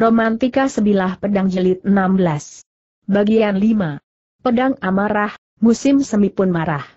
Romantika Sebilah Pedang Jelit 16. Bagian 5. Pedang Amarah, Musim Semi pun marah.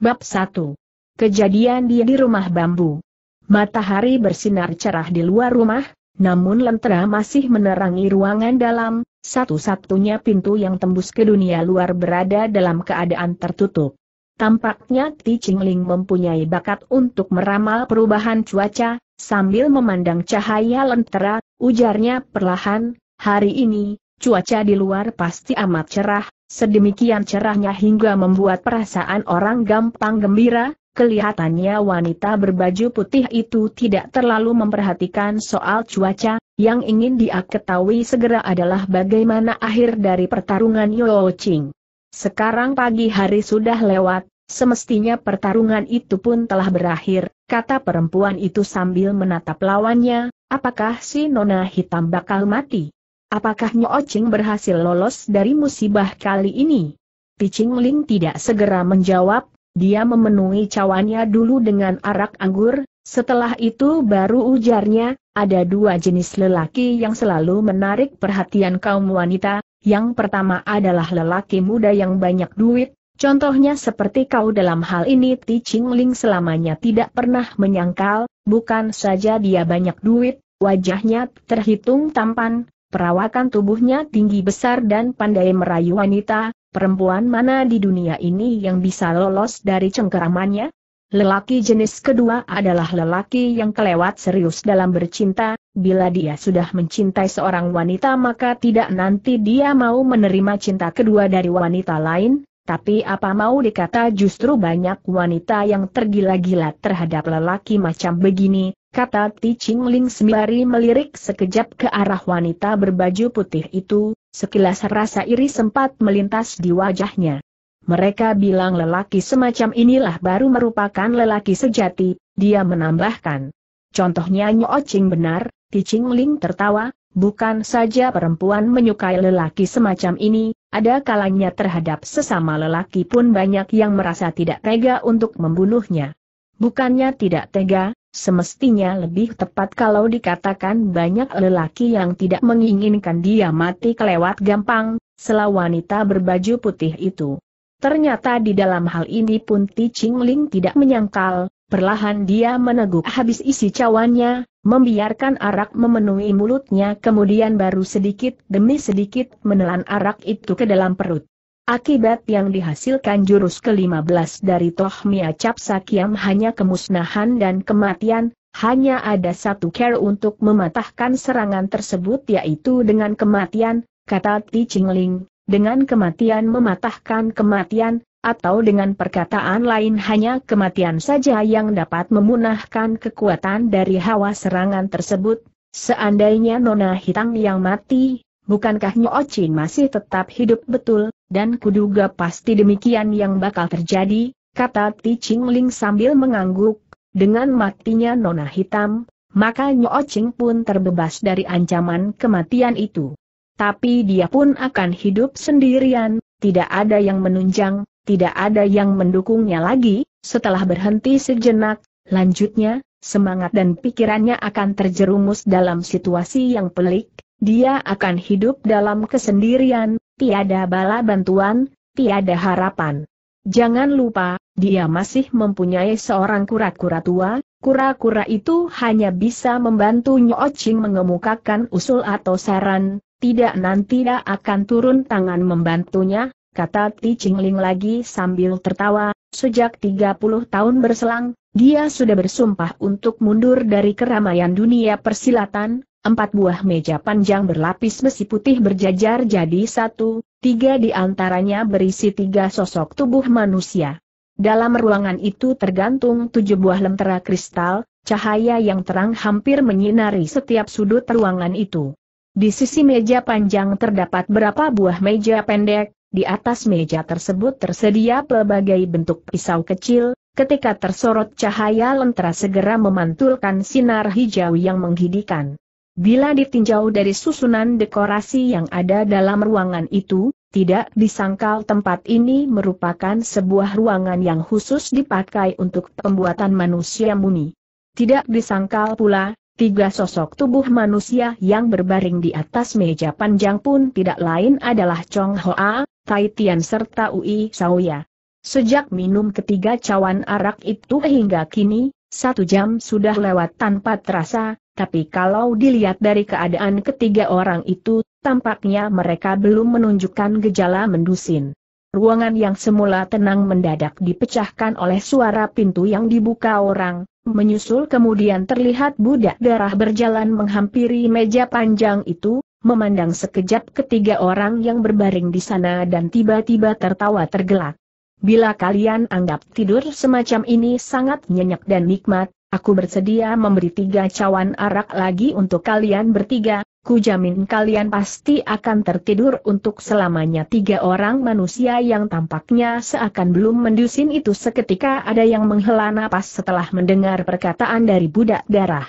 Bab 1. Kejadian dia di rumah bambu. Matahari bersinar cerah di luar rumah, namun lentera masih menerangi ruangan dalam, satu-satunya pintu yang tembus ke dunia luar berada dalam keadaan tertutup. Tampaknya Ti Ling mempunyai bakat untuk meramal perubahan cuaca, Sambil memandang cahaya lentera, ujarnya perlahan, hari ini, cuaca di luar pasti amat cerah, sedemikian cerahnya hingga membuat perasaan orang gampang gembira, kelihatannya wanita berbaju putih itu tidak terlalu memperhatikan soal cuaca, yang ingin dia ketahui segera adalah bagaimana akhir dari pertarungan Yo Ching. Sekarang pagi hari sudah lewat, Semestinya pertarungan itu pun telah berakhir, kata perempuan itu sambil menatap lawannya, apakah si nona hitam bakal mati? Apakah Nyocing berhasil lolos dari musibah kali ini? Picing Ling tidak segera menjawab, dia memenuhi cawannya dulu dengan arak anggur, setelah itu baru ujarnya, ada dua jenis lelaki yang selalu menarik perhatian kaum wanita, yang pertama adalah lelaki muda yang banyak duit, Contohnya seperti kau dalam hal ini Ti Ching Ling selamanya tidak pernah menyangkal, bukan saja dia banyak duit, wajahnya terhitung tampan, perawakan tubuhnya tinggi besar dan pandai merayu wanita, perempuan mana di dunia ini yang bisa lolos dari cengkeramannya? Lelaki jenis kedua adalah lelaki yang kelewat serius dalam bercinta, bila dia sudah mencintai seorang wanita maka tidak nanti dia mau menerima cinta kedua dari wanita lain, tapi apa mau dikata justru banyak wanita yang tergila-gila terhadap lelaki macam begini, kata Ti Ching Ling sembari melirik sekejap ke arah wanita berbaju putih itu, sekilas rasa iri sempat melintas di wajahnya. Mereka bilang lelaki semacam inilah baru merupakan lelaki sejati, dia menambahkan. Contohnya Nyo Ching benar, Ti Ching Ling tertawa, Bukan saja perempuan menyukai lelaki semacam ini, ada kalanya terhadap sesama lelaki pun banyak yang merasa tidak tega untuk membunuhnya. Bukannya tidak tega, semestinya lebih tepat kalau dikatakan banyak lelaki yang tidak menginginkan dia mati kelewat gampang, selah wanita berbaju putih itu. Ternyata di dalam hal ini pun Ti Ching Ling tidak menyangkal, perlahan dia meneguk habis isi cawannya, membiarkan arak memenuhi mulutnya kemudian baru sedikit demi sedikit menelan arak itu ke dalam perut. Akibat yang dihasilkan jurus ke-15 dari Tohmia Sakyam hanya kemusnahan dan kematian, hanya ada satu cara untuk mematahkan serangan tersebut yaitu dengan kematian, kata Ti Ling, dengan kematian mematahkan kematian, atau dengan perkataan lain hanya kematian saja yang dapat memunahkan kekuatan dari hawa serangan tersebut, seandainya Nona Hitam yang mati, bukankah Chin masih tetap hidup betul, dan kuduga pasti demikian yang bakal terjadi, kata Ti Ching Ling sambil mengangguk, dengan matinya Nona Hitam, maka Chin pun terbebas dari ancaman kematian itu. Tapi dia pun akan hidup sendirian, tidak ada yang menunjang, tidak ada yang mendukungnya lagi, setelah berhenti sejenak, lanjutnya, semangat dan pikirannya akan terjerumus dalam situasi yang pelik, dia akan hidup dalam kesendirian, tiada bala bantuan, tiada harapan. Jangan lupa, dia masih mempunyai seorang kura-kura tua, kura-kura itu hanya bisa membantu Ching mengemukakan usul atau saran, tidak nanti dia akan turun tangan membantunya, kata Ti Chingling lagi sambil tertawa, sejak 30 tahun berselang, dia sudah bersumpah untuk mundur dari keramaian dunia persilatan, empat buah meja panjang berlapis besi putih berjajar jadi satu, tiga di antaranya berisi tiga sosok tubuh manusia. Dalam ruangan itu tergantung tujuh buah lentera kristal, cahaya yang terang hampir menyinari setiap sudut ruangan itu. Di sisi meja panjang terdapat berapa buah meja pendek, di atas meja tersebut tersedia pelbagai bentuk pisau kecil, ketika tersorot cahaya lentera segera memantulkan sinar hijau yang menghidikan. Bila ditinjau dari susunan dekorasi yang ada dalam ruangan itu, tidak disangkal tempat ini merupakan sebuah ruangan yang khusus dipakai untuk pembuatan manusia muni. Tidak disangkal pula, Tiga sosok tubuh manusia yang berbaring di atas meja panjang pun tidak lain adalah Chong Hoa, Tai Tian serta Ui Saoya. Sejak minum ketiga cawan arak itu hingga kini, satu jam sudah lewat tanpa terasa, tapi kalau dilihat dari keadaan ketiga orang itu, tampaknya mereka belum menunjukkan gejala mendusin. Ruangan yang semula tenang mendadak dipecahkan oleh suara pintu yang dibuka orang, menyusul kemudian terlihat budak darah berjalan menghampiri meja panjang itu, memandang sekejap ketiga orang yang berbaring di sana dan tiba-tiba tertawa tergelak. Bila kalian anggap tidur semacam ini sangat nyenyak dan nikmat, aku bersedia memberi tiga cawan arak lagi untuk kalian bertiga, ku jamin kalian pasti akan tertidur untuk selamanya tiga orang manusia yang tampaknya seakan belum mendusin itu seketika ada yang menghela napas setelah mendengar perkataan dari budak darah.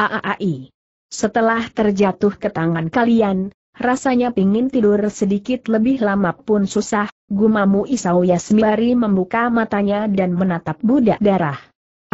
AAAI setelah terjatuh ke tangan kalian, rasanya pingin tidur sedikit lebih lama pun susah, gumamu Isau Yasmiari membuka matanya dan menatap budak darah.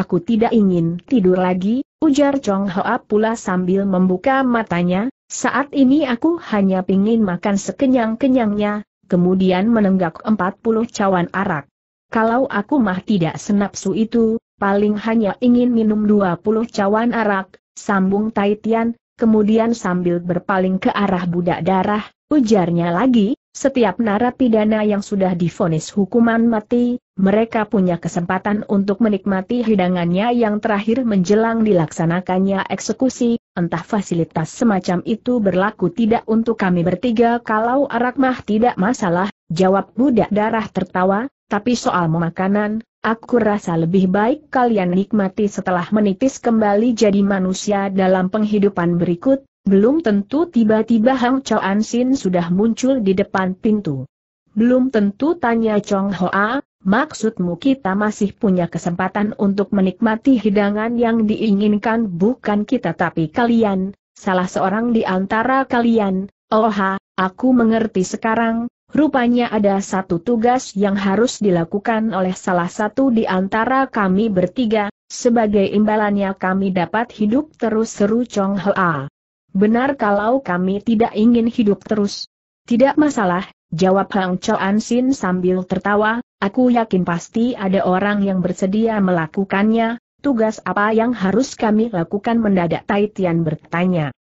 Aku tidak ingin tidur lagi, ujar Chong Hoa pula sambil membuka matanya, saat ini aku hanya pingin makan sekenyang-kenyangnya, kemudian menenggak 40 cawan arak. Kalau aku mah tidak senapsu itu, paling hanya ingin minum 20 cawan arak, sambung Taitian, kemudian sambil berpaling ke arah budak darah, ujarnya lagi, setiap narapidana yang sudah difonis hukuman mati, mereka punya kesempatan untuk menikmati hidangannya yang terakhir menjelang dilaksanakannya eksekusi, entah fasilitas semacam itu berlaku tidak untuk kami bertiga kalau arak mah tidak masalah, jawab budak darah tertawa, tapi soal makanan, Aku rasa lebih baik kalian nikmati setelah menitis kembali jadi manusia dalam penghidupan berikut, belum tentu tiba-tiba Hang Chao An Sin sudah muncul di depan pintu. Belum tentu tanya Chong Hoa, maksudmu kita masih punya kesempatan untuk menikmati hidangan yang diinginkan bukan kita tapi kalian, salah seorang di antara kalian, Oha, oh aku mengerti sekarang, Rupanya ada satu tugas yang harus dilakukan oleh salah satu di antara kami bertiga, sebagai imbalannya kami dapat hidup terus seru Chong Hoa. Benar kalau kami tidak ingin hidup terus? Tidak masalah, jawab Hang Choan Sin sambil tertawa, aku yakin pasti ada orang yang bersedia melakukannya, tugas apa yang harus kami lakukan mendadak Taitian bertanya.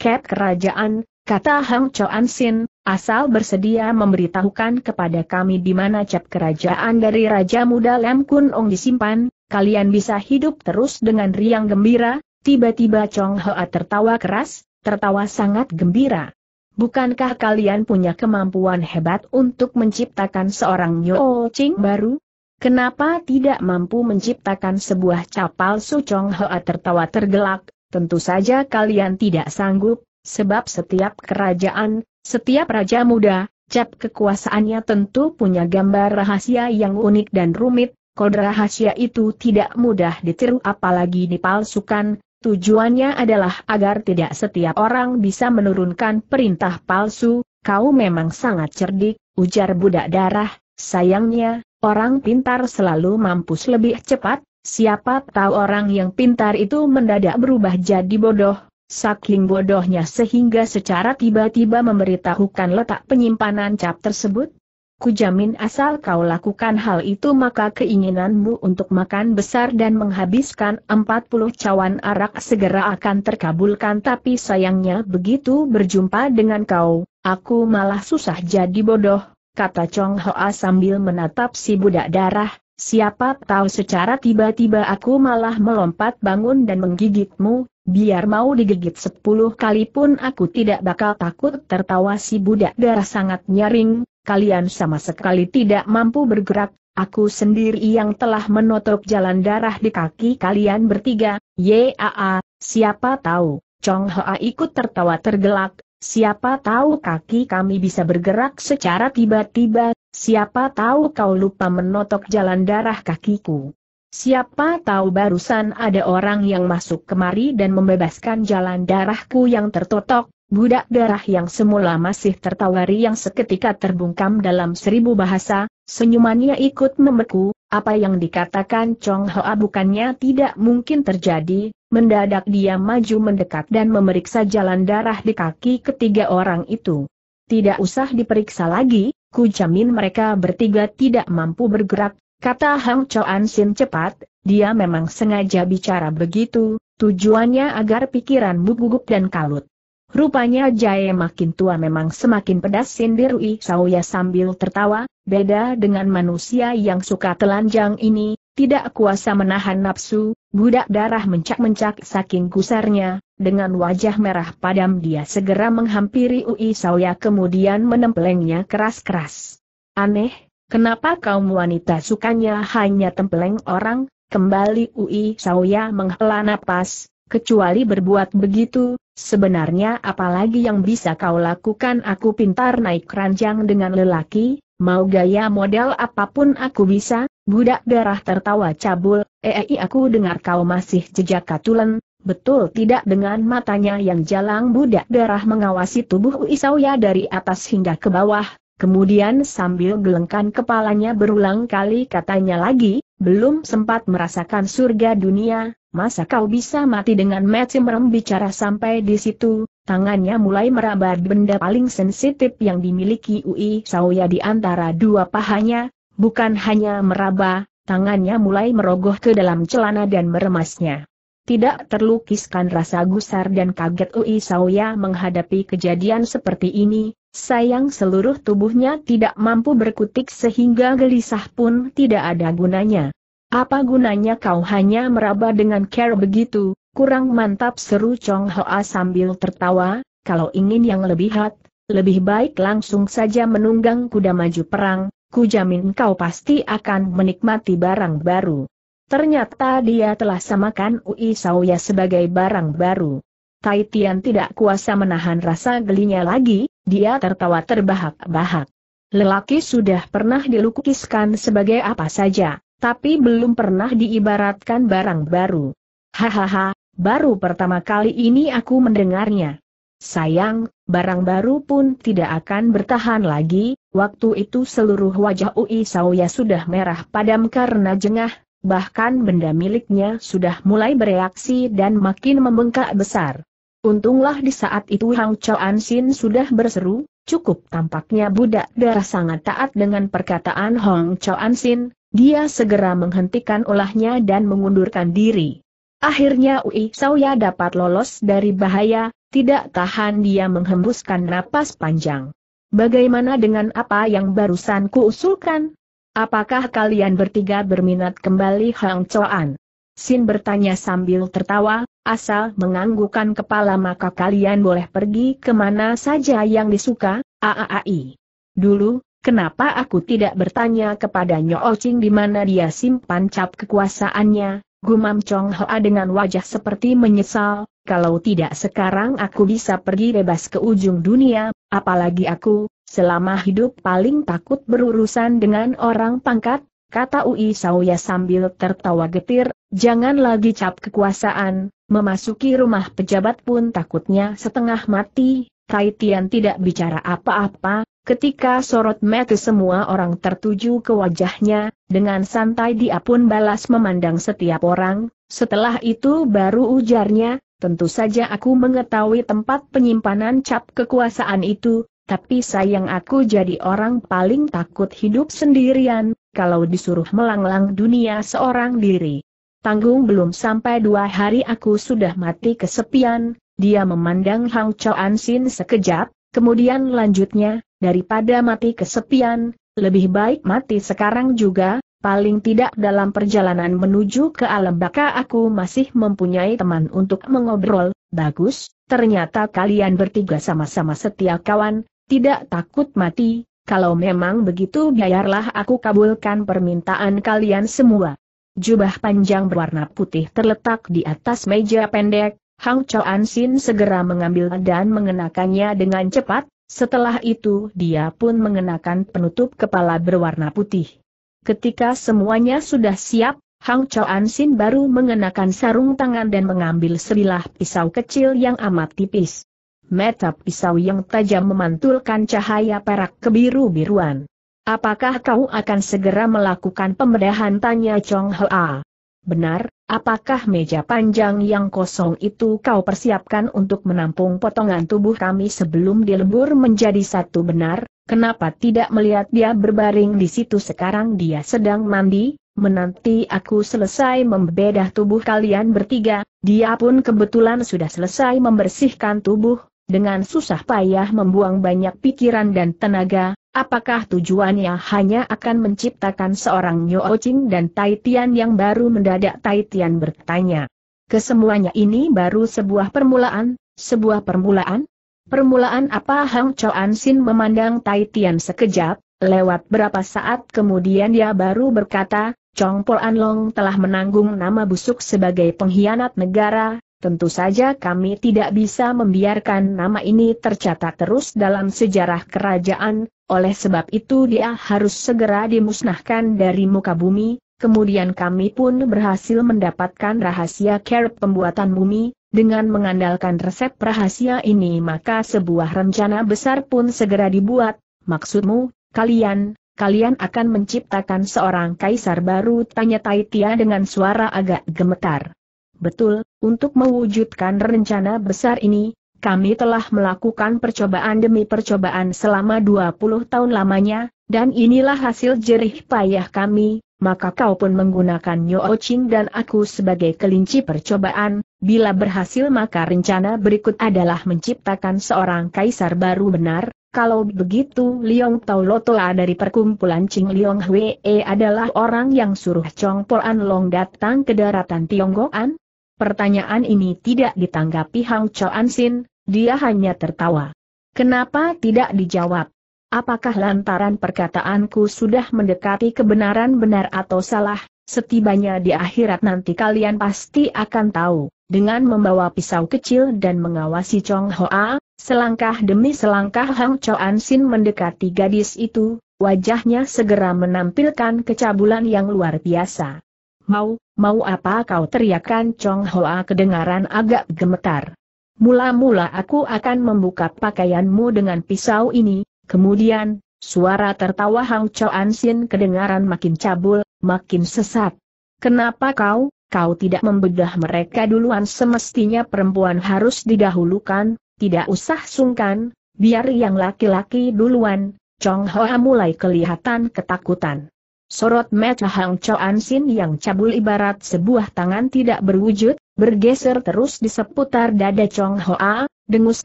Ket kerajaan, Kata Hang An Sin, asal bersedia memberitahukan kepada kami di mana cap kerajaan dari Raja Muda Lam Kun Ong disimpan, kalian bisa hidup terus dengan riang gembira, tiba-tiba Chong Hoa tertawa keras, tertawa sangat gembira. Bukankah kalian punya kemampuan hebat untuk menciptakan seorang Nyo Ching baru? Kenapa tidak mampu menciptakan sebuah capal? Su Chong Hoa tertawa tergelak, tentu saja kalian tidak sanggup, Sebab setiap kerajaan, setiap raja muda, cap kekuasaannya tentu punya gambar rahasia yang unik dan rumit, kode rahasia itu tidak mudah ditiru apalagi dipalsukan, tujuannya adalah agar tidak setiap orang bisa menurunkan perintah palsu, kau memang sangat cerdik, ujar budak darah, sayangnya, orang pintar selalu mampus lebih cepat, siapa tahu orang yang pintar itu mendadak berubah jadi bodoh, saking bodohnya sehingga secara tiba-tiba memberitahukan letak penyimpanan cap tersebut? Kujamin asal kau lakukan hal itu maka keinginanmu untuk makan besar dan menghabiskan 40 cawan arak segera akan terkabulkan tapi sayangnya begitu berjumpa dengan kau, aku malah susah jadi bodoh, kata Chong Hoa sambil menatap si budak darah, siapa tahu secara tiba-tiba aku malah melompat bangun dan menggigitmu, Biar mau digigit sepuluh kali pun aku tidak bakal takut tertawa si budak darah sangat nyaring, kalian sama sekali tidak mampu bergerak, aku sendiri yang telah menotok jalan darah di kaki kalian bertiga, yaa, siapa tahu, Chong Hoa ikut tertawa tergelak, siapa tahu kaki kami bisa bergerak secara tiba-tiba, siapa tahu kau lupa menotok jalan darah kakiku. Siapa tahu barusan ada orang yang masuk kemari dan membebaskan jalan darahku yang tertotok, budak darah yang semula masih tertawari yang seketika terbungkam dalam seribu bahasa, senyumannya ikut membeku, apa yang dikatakan Chong Hoa bukannya tidak mungkin terjadi, mendadak dia maju mendekat dan memeriksa jalan darah di kaki ketiga orang itu. Tidak usah diperiksa lagi, ku jamin mereka bertiga tidak mampu bergerak, Kata Hang Choan Sin cepat, dia memang sengaja bicara begitu, tujuannya agar pikiranmu gugup dan kalut. Rupanya Jaya makin tua memang semakin pedas sindir Ui Sauya sambil tertawa, beda dengan manusia yang suka telanjang ini, tidak kuasa menahan nafsu, budak darah mencak-mencak saking gusarnya, dengan wajah merah padam dia segera menghampiri Ui Sauya kemudian menempelengnya keras-keras. Aneh, Kenapa kaum wanita sukanya hanya tempeleng orang? Kembali Ui Sauya menghela napas, kecuali berbuat begitu, sebenarnya apalagi yang bisa kau lakukan aku pintar naik keranjang dengan lelaki, mau gaya model apapun aku bisa, budak darah tertawa cabul, ei eh, eh, aku dengar kau masih jejak katulen, Betul tidak dengan matanya yang jalang budak darah mengawasi tubuh Ui Sauya dari atas hingga ke bawah, Kemudian sambil gelengkan kepalanya berulang kali katanya lagi, belum sempat merasakan surga dunia, masa kau bisa mati dengan Merem bicara sampai di situ, tangannya mulai meraba benda paling sensitif yang dimiliki Ui Sauya di antara dua pahanya, bukan hanya meraba, tangannya mulai merogoh ke dalam celana dan meremasnya. Tidak terlukiskan rasa gusar dan kaget Ui Sauya menghadapi kejadian seperti ini, sayang seluruh tubuhnya tidak mampu berkutik sehingga gelisah pun tidak ada gunanya. Apa gunanya kau hanya meraba dengan care begitu, kurang mantap seru Chong Hoa sambil tertawa, kalau ingin yang lebih hot, lebih baik langsung saja menunggang kuda maju perang, ku jamin kau pasti akan menikmati barang baru. Ternyata dia telah samakan Ui Sauya sebagai barang baru. Tai Tian tidak kuasa menahan rasa gelinya lagi, dia tertawa terbahak-bahak. Lelaki sudah pernah dilukiskan sebagai apa saja, tapi belum pernah diibaratkan barang baru. Hahaha, baru pertama kali ini aku mendengarnya. Sayang, barang baru pun tidak akan bertahan lagi, waktu itu seluruh wajah Ui Sauya sudah merah padam karena jengah, bahkan benda miliknya sudah mulai bereaksi dan makin membengkak besar. Untunglah di saat itu Hang Choan Sin sudah berseru, cukup tampaknya budak darah sangat taat dengan perkataan Hong Choan Sin, dia segera menghentikan olahnya dan mengundurkan diri. Akhirnya Ui Sauya dapat lolos dari bahaya, tidak tahan dia menghembuskan napas panjang. Bagaimana dengan apa yang barusan kuusulkan? Apakah kalian bertiga berminat kembali Hang Choan? Sin bertanya sambil tertawa, asal menganggukan kepala maka kalian boleh pergi kemana saja yang disuka, aaai. Dulu, kenapa aku tidak bertanya kepada Nyo Ching di mana dia simpan cap kekuasaannya, gumam Chong Hoa dengan wajah seperti menyesal, kalau tidak sekarang aku bisa pergi bebas ke ujung dunia, apalagi aku, selama hidup paling takut berurusan dengan orang pangkat, kata Ui Sauya sambil tertawa getir, jangan lagi cap kekuasaan, memasuki rumah pejabat pun takutnya setengah mati, Tai Tian tidak bicara apa-apa, ketika sorot mata semua orang tertuju ke wajahnya, dengan santai dia pun balas memandang setiap orang, setelah itu baru ujarnya, tentu saja aku mengetahui tempat penyimpanan cap kekuasaan itu, tapi sayang aku jadi orang paling takut hidup sendirian, kalau disuruh melanglang dunia seorang diri. Tanggung belum sampai dua hari aku sudah mati kesepian, dia memandang Hang Choan Sin sekejap, kemudian lanjutnya, daripada mati kesepian, lebih baik mati sekarang juga, paling tidak dalam perjalanan menuju ke alam baka aku masih mempunyai teman untuk mengobrol, bagus, ternyata kalian bertiga sama-sama setia kawan, tidak takut mati, kalau memang begitu biarlah aku kabulkan permintaan kalian semua. Jubah panjang berwarna putih terletak di atas meja pendek, Hang Choan Sin segera mengambil dan mengenakannya dengan cepat, setelah itu dia pun mengenakan penutup kepala berwarna putih. Ketika semuanya sudah siap, Hang Choan Sin baru mengenakan sarung tangan dan mengambil sebilah pisau kecil yang amat tipis. Mata pisau yang tajam memantulkan cahaya perak kebiru-biruan. Apakah kau akan segera melakukan pembedahan tanya Chong Hoa? Benar, apakah meja panjang yang kosong itu kau persiapkan untuk menampung potongan tubuh kami sebelum dilebur menjadi satu benar? Kenapa tidak melihat dia berbaring di situ sekarang dia sedang mandi, menanti aku selesai membedah tubuh kalian bertiga, dia pun kebetulan sudah selesai membersihkan tubuh, dengan susah payah membuang banyak pikiran dan tenaga, apakah tujuannya hanya akan menciptakan seorang Nyo Ching dan Tai Tian yang baru mendadak Tai Tian bertanya. Kesemuanya ini baru sebuah permulaan, sebuah permulaan? Permulaan apa Hang Choan Sin memandang Tai Tian sekejap, lewat berapa saat kemudian dia baru berkata, Chong Po An Long telah menanggung nama busuk sebagai pengkhianat negara, Tentu saja kami tidak bisa membiarkan nama ini tercatat terus dalam sejarah kerajaan, oleh sebab itu dia harus segera dimusnahkan dari muka bumi, kemudian kami pun berhasil mendapatkan rahasia care pembuatan bumi, dengan mengandalkan resep rahasia ini maka sebuah rencana besar pun segera dibuat, maksudmu, kalian, kalian akan menciptakan seorang kaisar baru tanya Taitia dengan suara agak gemetar. Betul, untuk mewujudkan rencana besar ini, kami telah melakukan percobaan demi percobaan selama 20 tahun lamanya, dan inilah hasil jerih payah kami, maka kau pun menggunakan Nyo oh Ching dan aku sebagai kelinci percobaan, bila berhasil maka rencana berikut adalah menciptakan seorang kaisar baru benar, kalau begitu Liong Tau Lotoa dari perkumpulan Ching Liong Hwee adalah orang yang suruh Chong Polan Long datang ke daratan Tionggoan, Pertanyaan ini tidak ditanggapi Hang Choan Sin, dia hanya tertawa. Kenapa tidak dijawab? Apakah lantaran perkataanku sudah mendekati kebenaran benar atau salah, setibanya di akhirat nanti kalian pasti akan tahu. Dengan membawa pisau kecil dan mengawasi Chong Hoa, selangkah demi selangkah Hang Choan Sin mendekati gadis itu, wajahnya segera menampilkan kecabulan yang luar biasa. Mau, mau apa kau teriakan Chong Hoa kedengaran agak gemetar. Mula-mula aku akan membuka pakaianmu dengan pisau ini, kemudian, suara tertawa Hang An Xin kedengaran makin cabul, makin sesat. Kenapa kau, kau tidak membedah mereka duluan semestinya perempuan harus didahulukan, tidak usah sungkan, biar yang laki-laki duluan, Chong Hoa mulai kelihatan ketakutan. Sorot mata Hang Choan Sin yang cabul ibarat sebuah tangan tidak berwujud, bergeser terus di seputar dada Chong Hoa, dengus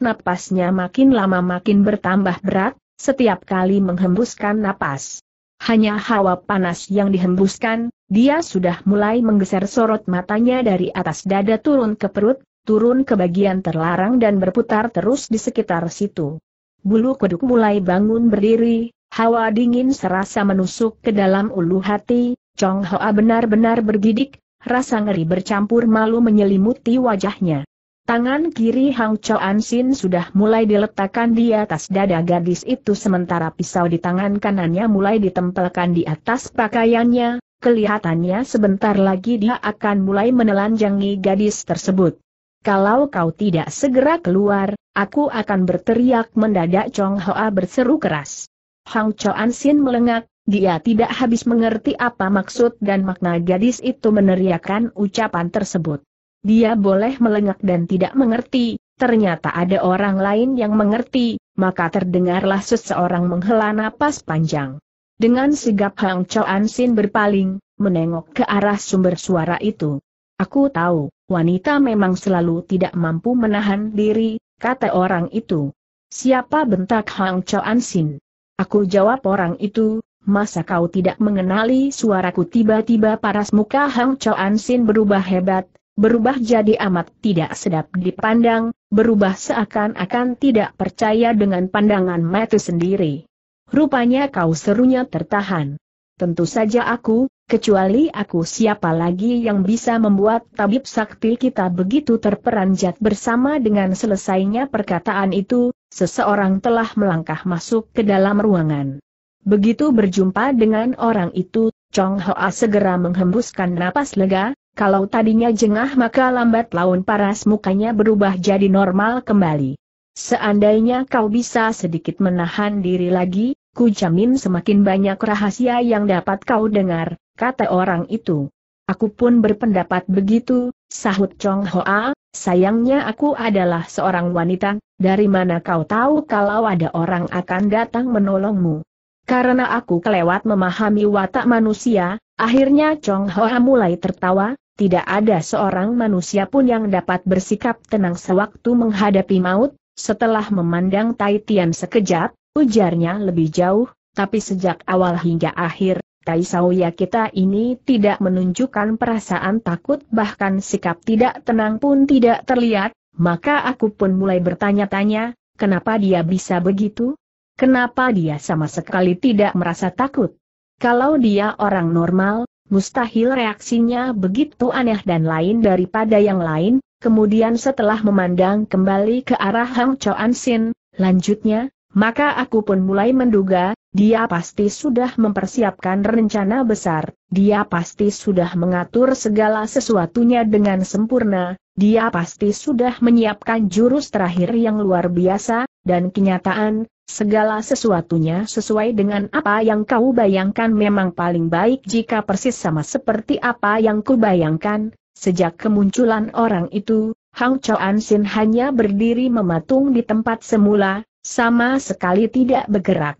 napasnya makin lama makin bertambah berat, setiap kali menghembuskan napas. Hanya hawa panas yang dihembuskan, dia sudah mulai menggeser sorot matanya dari atas dada turun ke perut, turun ke bagian terlarang dan berputar terus di sekitar situ. Bulu kuduk mulai bangun berdiri, Hawa dingin serasa menusuk ke dalam ulu hati, Chong Hoa benar-benar bergidik, rasa ngeri bercampur malu menyelimuti wajahnya. Tangan kiri Hang An Sin sudah mulai diletakkan di atas dada gadis itu sementara pisau di tangan kanannya mulai ditempelkan di atas pakaiannya, kelihatannya sebentar lagi dia akan mulai menelanjangi gadis tersebut. Kalau kau tidak segera keluar, aku akan berteriak mendadak Chong Hoa berseru keras. Hang Choan Sin melengak, dia tidak habis mengerti apa maksud dan makna gadis itu meneriakan ucapan tersebut. Dia boleh melengak dan tidak mengerti, ternyata ada orang lain yang mengerti, maka terdengarlah seseorang menghela napas panjang. Dengan sigap Hang Choan Sin berpaling, menengok ke arah sumber suara itu. Aku tahu, wanita memang selalu tidak mampu menahan diri, kata orang itu. Siapa bentak Hang Choan Sin? Aku jawab orang itu, masa kau tidak mengenali suaraku tiba-tiba paras muka Hang Choan Sin berubah hebat, berubah jadi amat tidak sedap dipandang, berubah seakan-akan tidak percaya dengan pandangan mata sendiri. Rupanya kau serunya tertahan. Tentu saja aku, Kecuali aku siapa lagi yang bisa membuat tabib sakti kita begitu terperanjat bersama dengan selesainya perkataan itu, seseorang telah melangkah masuk ke dalam ruangan. Begitu berjumpa dengan orang itu, Chong Hoa segera menghembuskan napas lega, kalau tadinya jengah maka lambat laun paras mukanya berubah jadi normal kembali. Seandainya kau bisa sedikit menahan diri lagi, Ku jamin semakin banyak rahasia yang dapat kau dengar, kata orang itu. Aku pun berpendapat begitu, sahut Chong Hoa, sayangnya aku adalah seorang wanita, dari mana kau tahu kalau ada orang akan datang menolongmu? Karena aku kelewat memahami watak manusia, akhirnya Chong Hoa mulai tertawa, tidak ada seorang manusia pun yang dapat bersikap tenang sewaktu menghadapi maut, setelah memandang Tai Tian sekejap, ujarnya lebih jauh, tapi sejak awal hingga akhir, Sauya kita ini tidak menunjukkan perasaan takut bahkan sikap tidak tenang pun tidak terlihat, maka aku pun mulai bertanya-tanya, kenapa dia bisa begitu? Kenapa dia sama sekali tidak merasa takut? Kalau dia orang normal, mustahil reaksinya begitu aneh dan lain daripada yang lain, kemudian setelah memandang kembali ke arah Hang Choan Sin, lanjutnya, maka aku pun mulai menduga, dia pasti sudah mempersiapkan rencana besar, dia pasti sudah mengatur segala sesuatunya dengan sempurna, dia pasti sudah menyiapkan jurus terakhir yang luar biasa, dan kenyataan, segala sesuatunya sesuai dengan apa yang kau bayangkan memang paling baik jika persis sama seperti apa yang bayangkan, sejak kemunculan orang itu, Hang Choan Sin hanya berdiri mematung di tempat semula, sama sekali tidak bergerak.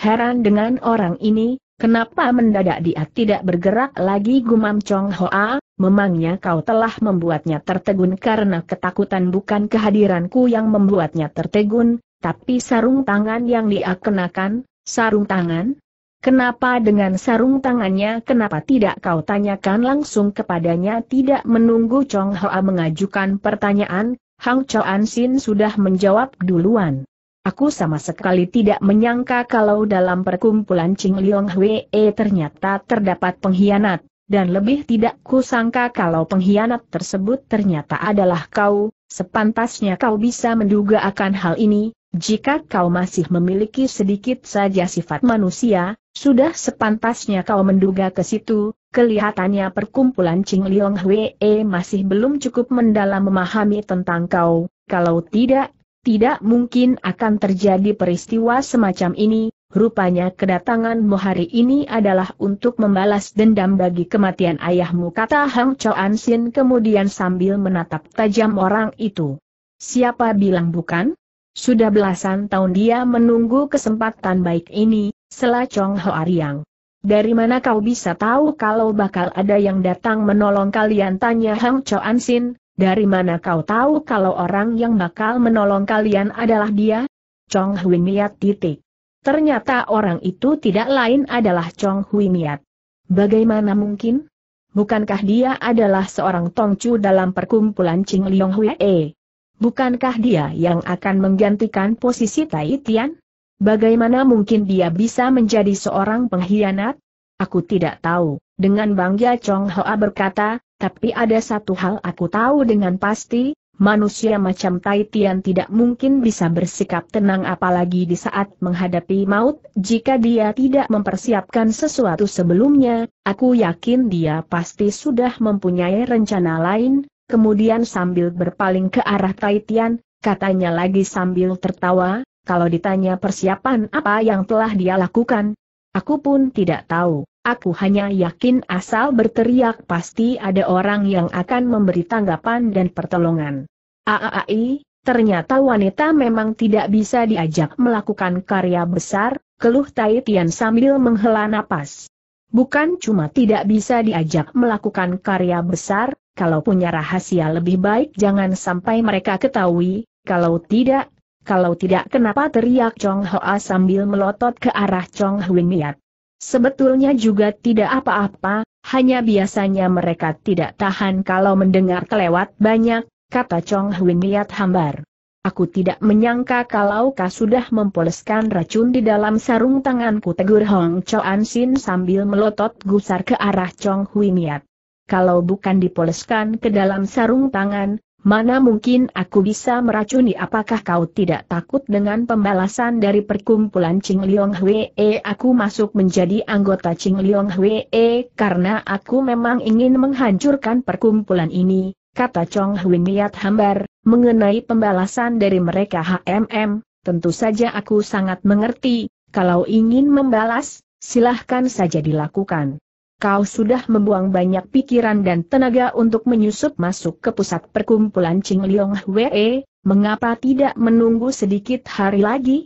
Heran dengan orang ini, kenapa mendadak dia tidak bergerak lagi gumam Chong Hoa, memangnya kau telah membuatnya tertegun karena ketakutan bukan kehadiranku yang membuatnya tertegun, tapi sarung tangan yang dia kenakan, sarung tangan? Kenapa dengan sarung tangannya kenapa tidak kau tanyakan langsung kepadanya tidak menunggu Chong Hoa mengajukan pertanyaan, Hang Choan Sin sudah menjawab duluan. Aku sama sekali tidak menyangka kalau dalam perkumpulan Ching Liong Hwee eh, ternyata terdapat pengkhianat, dan lebih tidak kusangka kalau pengkhianat tersebut ternyata adalah kau, sepantasnya kau bisa menduga akan hal ini, jika kau masih memiliki sedikit saja sifat manusia, sudah sepantasnya kau menduga ke situ, kelihatannya perkumpulan Ching Liong Hwee eh, masih belum cukup mendalam memahami tentang kau, kalau tidak tidak mungkin akan terjadi peristiwa semacam ini, rupanya kedatanganmu hari ini adalah untuk membalas dendam bagi kematian ayahmu kata Hang An Sin kemudian sambil menatap tajam orang itu. Siapa bilang bukan? Sudah belasan tahun dia menunggu kesempatan baik ini, Chong selacong Ariang. Dari mana kau bisa tahu kalau bakal ada yang datang menolong kalian tanya Hang An Sin, dari mana kau tahu kalau orang yang bakal menolong kalian adalah dia? Chong Hui Miat titik. Ternyata orang itu tidak lain adalah Chong Hui Miat. Bagaimana mungkin? Bukankah dia adalah seorang tongcu dalam perkumpulan Ching Liong Hui E? Bukankah dia yang akan menggantikan posisi Tai Tian? Bagaimana mungkin dia bisa menjadi seorang pengkhianat? Aku tidak tahu. Dengan bangga Chong Hoa berkata, tapi ada satu hal aku tahu dengan pasti, manusia macam Tai Tian tidak mungkin bisa bersikap tenang apalagi di saat menghadapi maut, jika dia tidak mempersiapkan sesuatu sebelumnya, aku yakin dia pasti sudah mempunyai rencana lain, kemudian sambil berpaling ke arah Tai Tian, katanya lagi sambil tertawa, kalau ditanya persiapan apa yang telah dia lakukan, aku pun tidak tahu. Aku hanya yakin asal berteriak pasti ada orang yang akan memberi tanggapan dan pertolongan. Aai, ternyata wanita memang tidak bisa diajak melakukan karya besar, keluh Tai Tian sambil menghela napas. Bukan cuma tidak bisa diajak melakukan karya besar, kalau punya rahasia lebih baik jangan sampai mereka ketahui, kalau tidak, kalau tidak kenapa teriak Chong Hoa sambil melotot ke arah Chong Huin Miat. Sebetulnya juga tidak apa-apa, hanya biasanya mereka tidak tahan kalau mendengar kelewat banyak, kata Chong Huin Niat hambar. Aku tidak menyangka kalau kau sudah memoleskan racun di dalam sarung tanganku tegur Hong An Sin sambil melotot gusar ke arah Chong Niat. Kalau bukan dipoleskan ke dalam sarung tangan, Mana mungkin aku bisa meracuni apakah kau tidak takut dengan pembalasan dari perkumpulan Ching Liong Hwee eh, aku masuk menjadi anggota Ching Liong Hwee eh, karena aku memang ingin menghancurkan perkumpulan ini, kata Chong Hui Miat Hambar, mengenai pembalasan dari mereka HMM, tentu saja aku sangat mengerti, kalau ingin membalas, silahkan saja dilakukan kau sudah membuang banyak pikiran dan tenaga untuk menyusup masuk ke pusat perkumpulan Ching Liong Hwee, mengapa tidak menunggu sedikit hari lagi?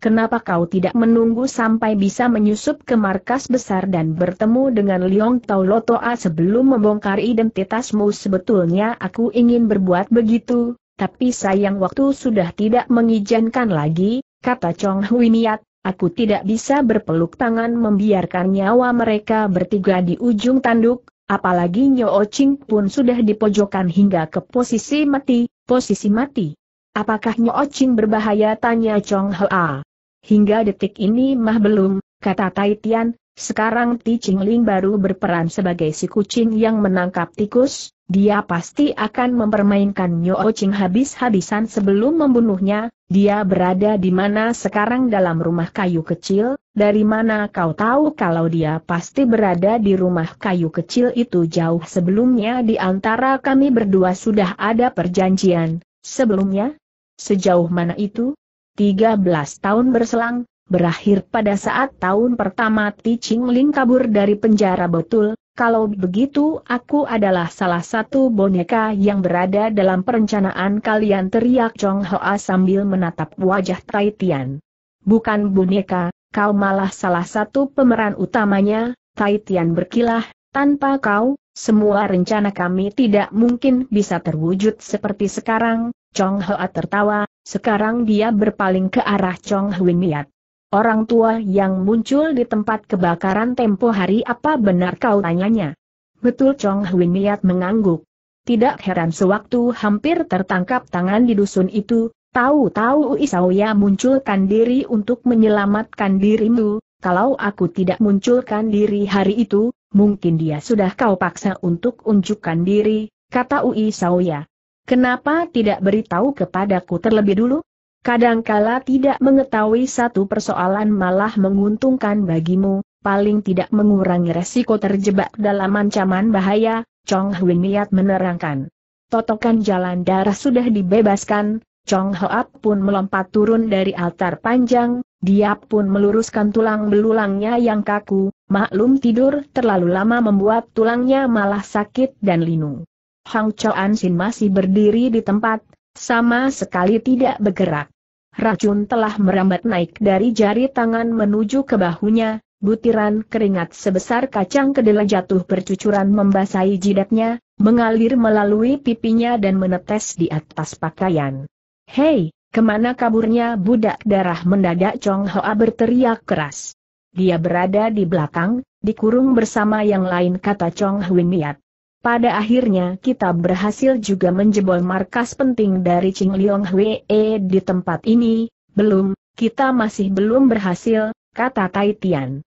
Kenapa kau tidak menunggu sampai bisa menyusup ke markas besar dan bertemu dengan Liong Tau Lotoa sebelum membongkar identitasmu? Sebetulnya aku ingin berbuat begitu, tapi sayang waktu sudah tidak mengizinkan lagi, kata Chong Hui Niat, aku tidak bisa berpeluk tangan membiarkan nyawa mereka bertiga di ujung tanduk, apalagi Nyo Ching pun sudah dipojokkan hingga ke posisi mati, posisi mati. Apakah Nyo Ching berbahaya tanya Chong Hoa. Hingga detik ini mah belum, kata Tai Tian, sekarang Ti Qingling baru berperan sebagai si kucing yang menangkap tikus, dia pasti akan mempermainkan Nyo Ching habis-habisan sebelum membunuhnya, dia berada di mana sekarang dalam rumah kayu kecil, dari mana kau tahu kalau dia pasti berada di rumah kayu kecil itu jauh sebelumnya di antara kami berdua sudah ada perjanjian, sebelumnya? Sejauh mana itu? 13 tahun berselang, berakhir pada saat tahun pertama Ti Ching Ling kabur dari penjara betul, kalau begitu aku adalah salah satu boneka yang berada dalam perencanaan kalian teriak Chong Hoa sambil menatap wajah Tai Tian. Bukan boneka, kau malah salah satu pemeran utamanya, Tai Tian berkilah, tanpa kau, semua rencana kami tidak mungkin bisa terwujud seperti sekarang, Chong Hoa tertawa, sekarang dia berpaling ke arah Chong Hui Miat. Orang tua yang muncul di tempat kebakaran tempo hari apa benar kau tanyanya? Betul Chong Hui Miat mengangguk. Tidak heran sewaktu hampir tertangkap tangan di dusun itu, tahu-tahu Isauya munculkan diri untuk menyelamatkan dirimu, kalau aku tidak munculkan diri hari itu, mungkin dia sudah kau paksa untuk unjukkan diri, kata Ui Sauya. Kenapa tidak beritahu kepadaku terlebih dulu? Kadangkala tidak mengetahui satu persoalan malah menguntungkan bagimu, paling tidak mengurangi resiko terjebak dalam ancaman bahaya, Chong Hui Miat menerangkan. Totokan jalan darah sudah dibebaskan, Chong Hoap pun melompat turun dari altar panjang, dia pun meluruskan tulang belulangnya yang kaku, maklum tidur terlalu lama membuat tulangnya malah sakit dan linu. Hang Chuan Sin masih berdiri di tempat, sama sekali tidak bergerak. Racun telah merambat naik dari jari tangan menuju ke bahunya, butiran keringat sebesar kacang kedelai jatuh bercucuran membasahi jidatnya, mengalir melalui pipinya dan menetes di atas pakaian. Hei, kemana kaburnya budak darah mendadak Chong Hoa berteriak keras. Dia berada di belakang, dikurung bersama yang lain kata Chong Huin Miat. Pada akhirnya kita berhasil juga menjebol markas penting dari Ching Liong Hwee di tempat ini, belum, kita masih belum berhasil, kata Tai Tian.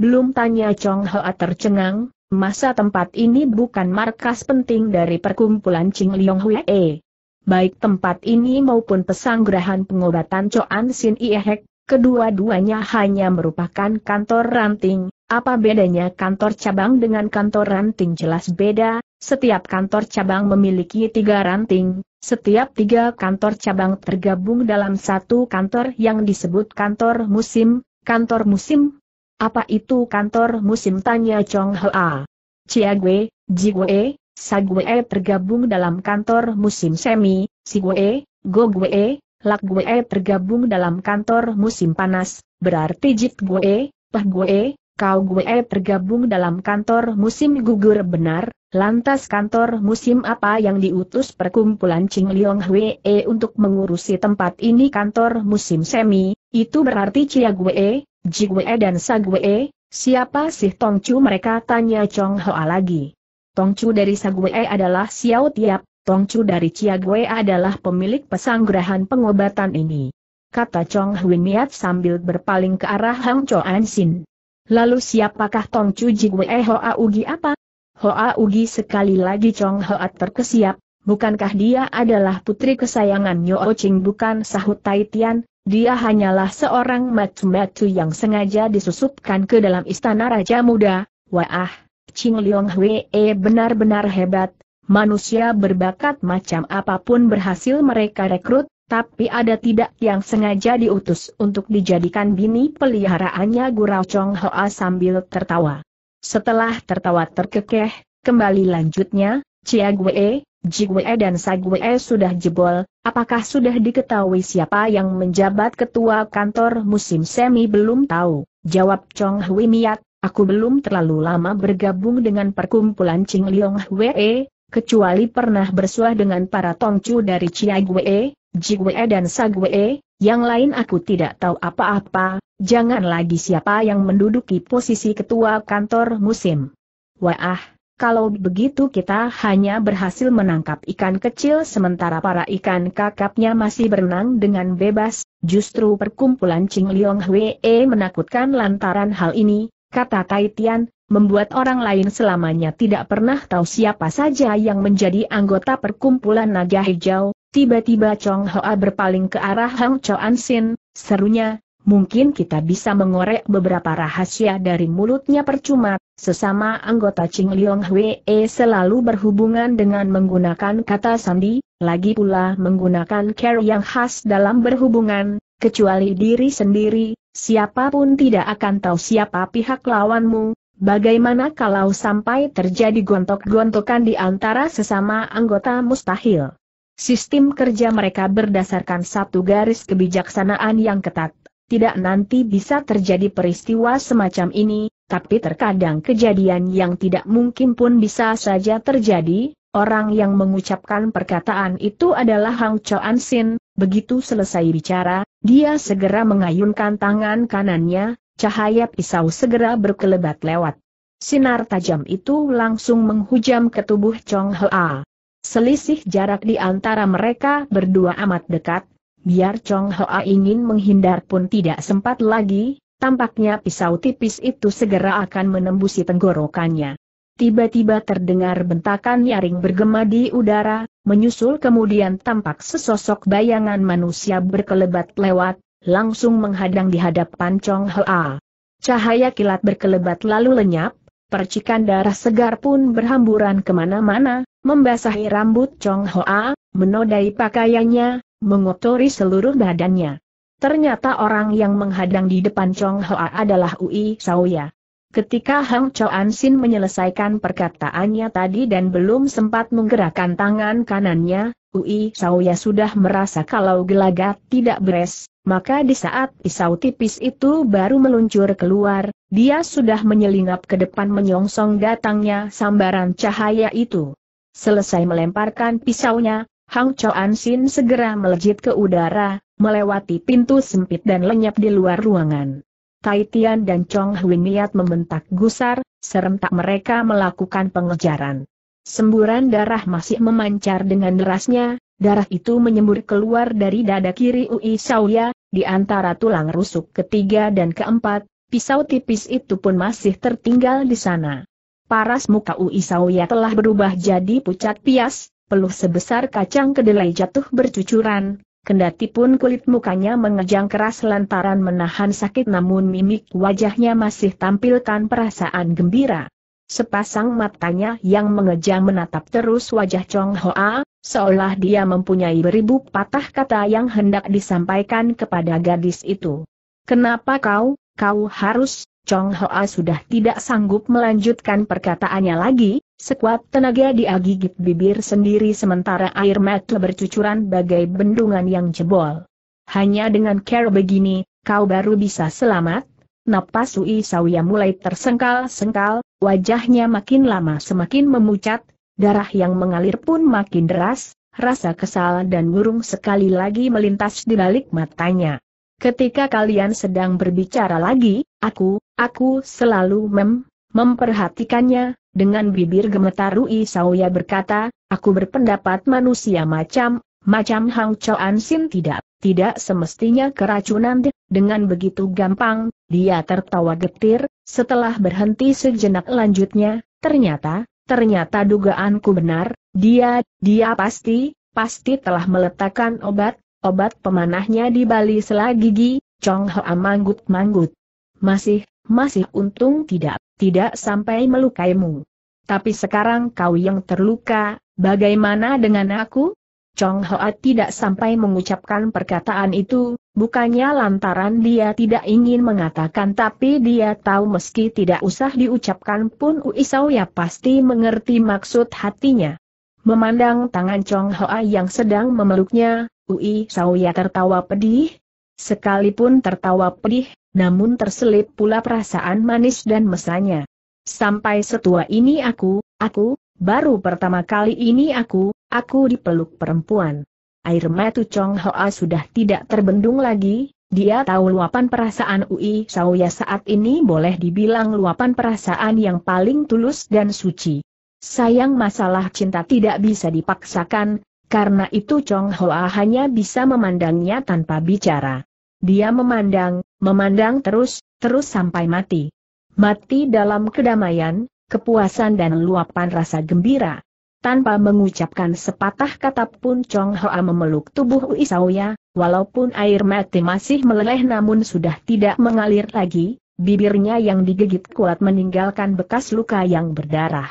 Belum tanya Chong Hoa tercengang, masa tempat ini bukan markas penting dari perkumpulan Ching Liong Hwee. Baik tempat ini maupun pesanggrahan pengobatan Choan Sin Iehek, Kedua-duanya hanya merupakan kantor ranting, apa bedanya kantor cabang dengan kantor ranting jelas beda, setiap kantor cabang memiliki tiga ranting, setiap tiga kantor cabang tergabung dalam satu kantor yang disebut kantor musim, kantor musim? Apa itu kantor musim tanya Chong Hea? Ciagwe, Jigue, Sagwe tergabung dalam kantor musim semi, Sigue, Gogwe, Lak Gue tergabung dalam kantor musim panas, berarti Jit Gue, Pah Gue, Kau Gue tergabung dalam kantor musim gugur benar, lantas kantor musim apa yang diutus perkumpulan Ching Leong Hwe untuk mengurusi tempat ini kantor musim semi, itu berarti Cia Gue, Ji Gue dan Sa Gue, siapa sih Tongcu mereka tanya Chong Hoa lagi. Tongcu dari Sa Gue adalah Xiao Tiap, Tong Chu dari Ciagwe adalah pemilik pesanggrahan pengobatan ini. Kata Chong Hui Miat sambil berpaling ke arah Hang Cho Ansin. Lalu siapakah Tong Tongcu Jigwe Hoa Ugi apa? Hoa Ugi sekali lagi Chong Hoa terkesiap, bukankah dia adalah putri kesayangan Nyo Ching bukan sahut Tai Tian, dia hanyalah seorang matu-matu yang sengaja disusupkan ke dalam istana Raja Muda, wah, Ching Leong Hwee eh, benar-benar hebat, Manusia berbakat macam apapun berhasil mereka rekrut, tapi ada tidak yang sengaja diutus untuk dijadikan bini peliharaannya Gurau Chong Hoa sambil tertawa. Setelah tertawa terkekeh, kembali lanjutnya, Cia Gue, Ji dan Sa sudah jebol, apakah sudah diketahui siapa yang menjabat ketua kantor musim semi belum tahu, jawab Chong Hui Miat, aku belum terlalu lama bergabung dengan perkumpulan Ching Liong Hwee kecuali pernah bersuah dengan para tongcu dari Ciague, Jigue dan Sague, yang lain aku tidak tahu apa-apa, jangan lagi siapa yang menduduki posisi ketua kantor musim. Wah, kalau begitu kita hanya berhasil menangkap ikan kecil sementara para ikan kakapnya masih berenang dengan bebas, justru perkumpulan Ching Liong Hwee menakutkan lantaran hal ini, kata Tai Tian, membuat orang lain selamanya tidak pernah tahu siapa saja yang menjadi anggota perkumpulan naga hijau, tiba-tiba Chong Hoa berpaling ke arah Hang Choan Sin, serunya, mungkin kita bisa mengorek beberapa rahasia dari mulutnya percuma, sesama anggota Ching Leong E selalu berhubungan dengan menggunakan kata sandi, lagi pula menggunakan care yang khas dalam berhubungan, kecuali diri sendiri, siapapun tidak akan tahu siapa pihak lawanmu, Bagaimana kalau sampai terjadi gontok-gontokan di antara sesama anggota mustahil? Sistem kerja mereka berdasarkan satu garis kebijaksanaan yang ketat. Tidak nanti bisa terjadi peristiwa semacam ini, tapi terkadang kejadian yang tidak mungkin pun bisa saja terjadi. Orang yang mengucapkan perkataan itu adalah Hang An Sin, begitu selesai bicara, dia segera mengayunkan tangan kanannya, Cahaya pisau segera berkelebat lewat. Sinar tajam itu langsung menghujam ke tubuh Chong Hoa. Selisih jarak di antara mereka berdua amat dekat, biar Chong Hoa ingin menghindar pun tidak sempat lagi, tampaknya pisau tipis itu segera akan menembusi tenggorokannya. Tiba-tiba terdengar bentakan nyaring bergema di udara, menyusul kemudian tampak sesosok bayangan manusia berkelebat lewat, langsung menghadang di hadapan Chong Hoa. Cahaya kilat berkelebat lalu lenyap, percikan darah segar pun berhamburan kemana-mana, membasahi rambut Chong Hoa, menodai pakaiannya, mengotori seluruh badannya. Ternyata orang yang menghadang di depan Chong Hoa adalah Ui Saya. Ketika Hang Choan Sin menyelesaikan perkataannya tadi dan belum sempat menggerakkan tangan kanannya, Ui Saya sudah merasa kalau gelagat tidak beres, maka di saat pisau tipis itu baru meluncur keluar, dia sudah menyelinap ke depan menyongsong datangnya sambaran cahaya itu. Selesai melemparkan pisaunya, Hang Choan Sin segera melejit ke udara, melewati pintu sempit dan lenyap di luar ruangan. Tai Tian dan Chong Hui niat membentak gusar, serentak mereka melakukan pengejaran. Semburan darah masih memancar dengan derasnya, Darah itu menyembur keluar dari dada kiri Ui Sauya, di antara tulang rusuk ketiga dan keempat, pisau tipis itu pun masih tertinggal di sana. Paras muka Ui Sauya telah berubah jadi pucat pias, peluh sebesar kacang kedelai jatuh bercucuran, kendati pun kulit mukanya mengejang keras lantaran menahan sakit namun mimik wajahnya masih tampilkan perasaan gembira. Sepasang matanya yang mengejang menatap terus wajah Chong Hoa, seolah dia mempunyai beribu patah kata yang hendak disampaikan kepada gadis itu. Kenapa kau, kau harus, Chong Hoa sudah tidak sanggup melanjutkan perkataannya lagi, sekuat tenaga dia gigit bibir sendiri sementara air mata bercucuran bagai bendungan yang jebol. Hanya dengan care begini, kau baru bisa selamat, napas Sui Sawia mulai tersengkal-sengkal, wajahnya makin lama semakin memucat, Darah yang mengalir pun makin deras, rasa kesal dan murung sekali lagi melintas di balik matanya. Ketika kalian sedang berbicara lagi, aku, aku selalu mem, memperhatikannya, dengan bibir gemetar Rui berkata, aku berpendapat manusia macam, macam Hang Choan Sin tidak, tidak semestinya keracunan deh. Dengan begitu gampang, dia tertawa getir, setelah berhenti sejenak lanjutnya, ternyata, ternyata dugaanku benar, dia, dia pasti, pasti telah meletakkan obat, obat pemanahnya di bali selagi gigi, Chong Hoa manggut-manggut. Masih, masih untung tidak, tidak sampai melukaimu. Tapi sekarang kau yang terluka, bagaimana dengan aku? Chong Hoa tidak sampai mengucapkan perkataan itu, bukannya lantaran dia tidak ingin mengatakan tapi dia tahu meski tidak usah diucapkan pun Ui ya pasti mengerti maksud hatinya. Memandang tangan Chong Hoa yang sedang memeluknya, Ui Sauya tertawa pedih. Sekalipun tertawa pedih, namun terselip pula perasaan manis dan mesanya. Sampai setua ini aku, aku, baru pertama kali ini aku, Aku dipeluk perempuan. Air mata Chong Hoa sudah tidak terbendung lagi, dia tahu luapan perasaan Ui Sauya saat ini boleh dibilang luapan perasaan yang paling tulus dan suci. Sayang masalah cinta tidak bisa dipaksakan, karena itu Chong Hoa hanya bisa memandangnya tanpa bicara. Dia memandang, memandang terus, terus sampai mati. Mati dalam kedamaian, kepuasan dan luapan rasa gembira. Tanpa mengucapkan sepatah kata pun Chong Hoa memeluk tubuh Ui ya, walaupun air mati masih meleleh namun sudah tidak mengalir lagi, bibirnya yang digigit kuat meninggalkan bekas luka yang berdarah.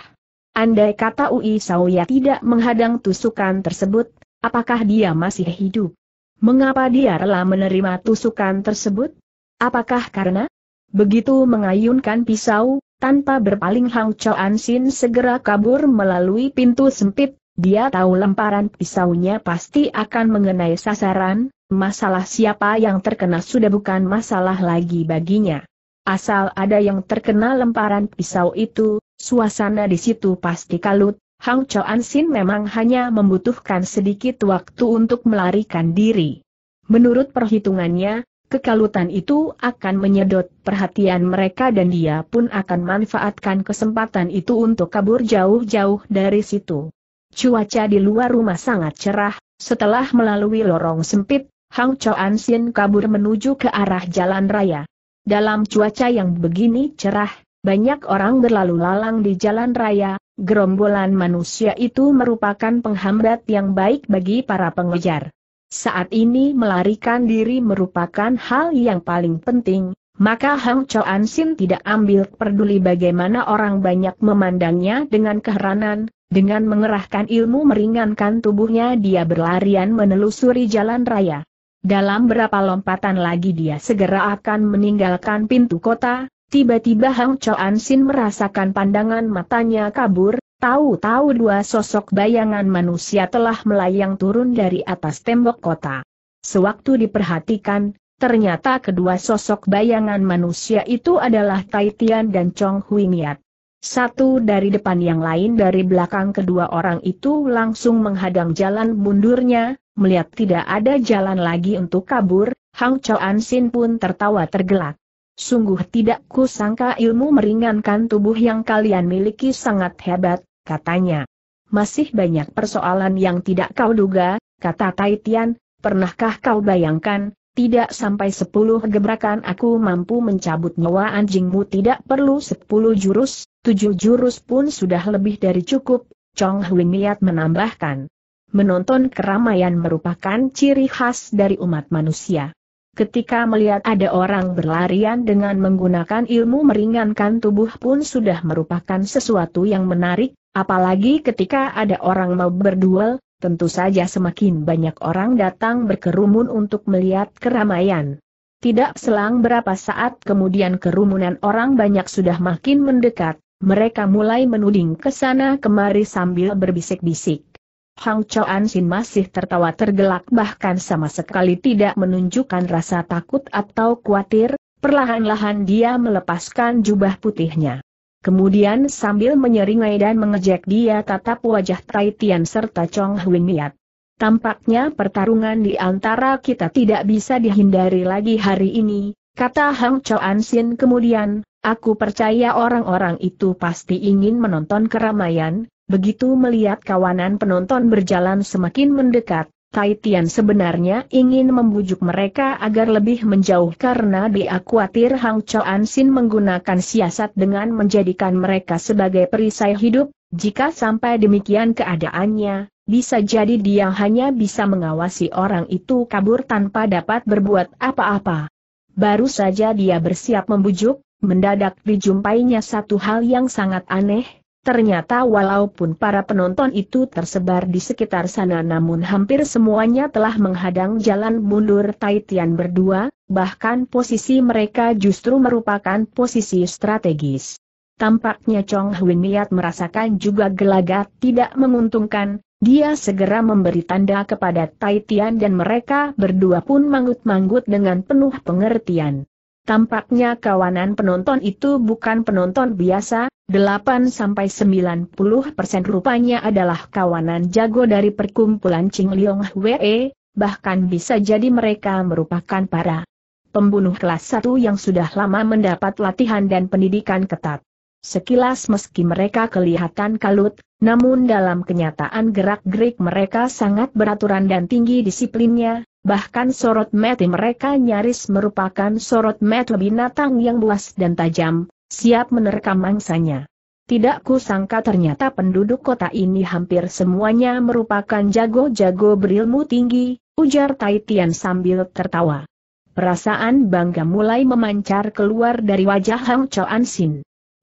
Andai kata Ui ya tidak menghadang tusukan tersebut, apakah dia masih hidup? Mengapa dia rela menerima tusukan tersebut? Apakah karena begitu mengayunkan pisau, tanpa berpaling Hang Choan Sin segera kabur melalui pintu sempit, dia tahu lemparan pisaunya pasti akan mengenai sasaran, masalah siapa yang terkena sudah bukan masalah lagi baginya. Asal ada yang terkena lemparan pisau itu, suasana di situ pasti kalut, Hang Choan Sin memang hanya membutuhkan sedikit waktu untuk melarikan diri. Menurut perhitungannya, Kekalutan itu akan menyedot perhatian mereka dan dia pun akan manfaatkan kesempatan itu untuk kabur jauh-jauh dari situ. Cuaca di luar rumah sangat cerah, setelah melalui lorong sempit, Hang An Sin kabur menuju ke arah jalan raya. Dalam cuaca yang begini cerah, banyak orang berlalu lalang di jalan raya, gerombolan manusia itu merupakan penghambat yang baik bagi para pengejar saat ini melarikan diri merupakan hal yang paling penting, maka Hang Choan Sin tidak ambil peduli bagaimana orang banyak memandangnya dengan keheranan, dengan mengerahkan ilmu meringankan tubuhnya dia berlarian menelusuri jalan raya. Dalam berapa lompatan lagi dia segera akan meninggalkan pintu kota, tiba-tiba Hang Choan Sin merasakan pandangan matanya kabur, Tahu-tahu dua sosok bayangan manusia telah melayang turun dari atas tembok kota. Sewaktu diperhatikan, ternyata kedua sosok bayangan manusia itu adalah Tai Tian dan Chong Hui Niat. Satu dari depan yang lain dari belakang kedua orang itu langsung menghadang jalan mundurnya, melihat tidak ada jalan lagi untuk kabur, Hang Chao An Sin pun tertawa tergelak. Sungguh tidak kusangka ilmu meringankan tubuh yang kalian miliki sangat hebat, katanya. Masih banyak persoalan yang tidak kau duga, kata Tai pernahkah kau bayangkan, tidak sampai sepuluh gebrakan aku mampu mencabut nyawa anjingmu tidak perlu sepuluh jurus, tujuh jurus pun sudah lebih dari cukup, Chong Hui Miat menambahkan. Menonton keramaian merupakan ciri khas dari umat manusia. Ketika melihat ada orang berlarian dengan menggunakan ilmu meringankan tubuh pun sudah merupakan sesuatu yang menarik, Apalagi ketika ada orang mau berduel, tentu saja semakin banyak orang datang berkerumun untuk melihat keramaian. Tidak selang berapa saat kemudian kerumunan orang banyak sudah makin mendekat, mereka mulai menuding ke sana kemari sambil berbisik-bisik. Hang Choan Xin masih tertawa tergelak bahkan sama sekali tidak menunjukkan rasa takut atau khawatir, perlahan-lahan dia melepaskan jubah putihnya. Kemudian sambil menyeringai dan mengejek dia tatap wajah Tai Tian serta Chong Hui Miat. Tampaknya pertarungan di antara kita tidak bisa dihindari lagi hari ini, kata Hang Chao Xin kemudian, aku percaya orang-orang itu pasti ingin menonton keramaian, begitu melihat kawanan penonton berjalan semakin mendekat, Tai Tian sebenarnya ingin membujuk mereka agar lebih menjauh karena dia khawatir Hang Choan Sin menggunakan siasat dengan menjadikan mereka sebagai perisai hidup, jika sampai demikian keadaannya, bisa jadi dia hanya bisa mengawasi orang itu kabur tanpa dapat berbuat apa-apa. Baru saja dia bersiap membujuk, mendadak dijumpainya satu hal yang sangat aneh, Ternyata walaupun para penonton itu tersebar di sekitar sana namun hampir semuanya telah menghadang jalan mundur Taitian berdua, bahkan posisi mereka justru merupakan posisi strategis. Tampaknya Chong Hwin Miat merasakan juga gelagat tidak menguntungkan, dia segera memberi tanda kepada Taitian dan mereka berdua pun manggut-manggut dengan penuh pengertian. Tampaknya kawanan penonton itu bukan penonton biasa, 8-90% rupanya adalah kawanan jago dari perkumpulan Ching Leong Hwe, bahkan bisa jadi mereka merupakan para pembunuh kelas 1 yang sudah lama mendapat latihan dan pendidikan ketat. Sekilas meski mereka kelihatan kalut, namun dalam kenyataan gerak-gerik mereka sangat beraturan dan tinggi disiplinnya, Bahkan sorot mata mereka nyaris merupakan sorot mata binatang yang buas dan tajam, siap menerkam mangsanya. Tidak kusangka ternyata penduduk kota ini hampir semuanya merupakan jago-jago berilmu tinggi, ujar Taitian sambil tertawa. Perasaan bangga mulai memancar keluar dari wajah Hang Choan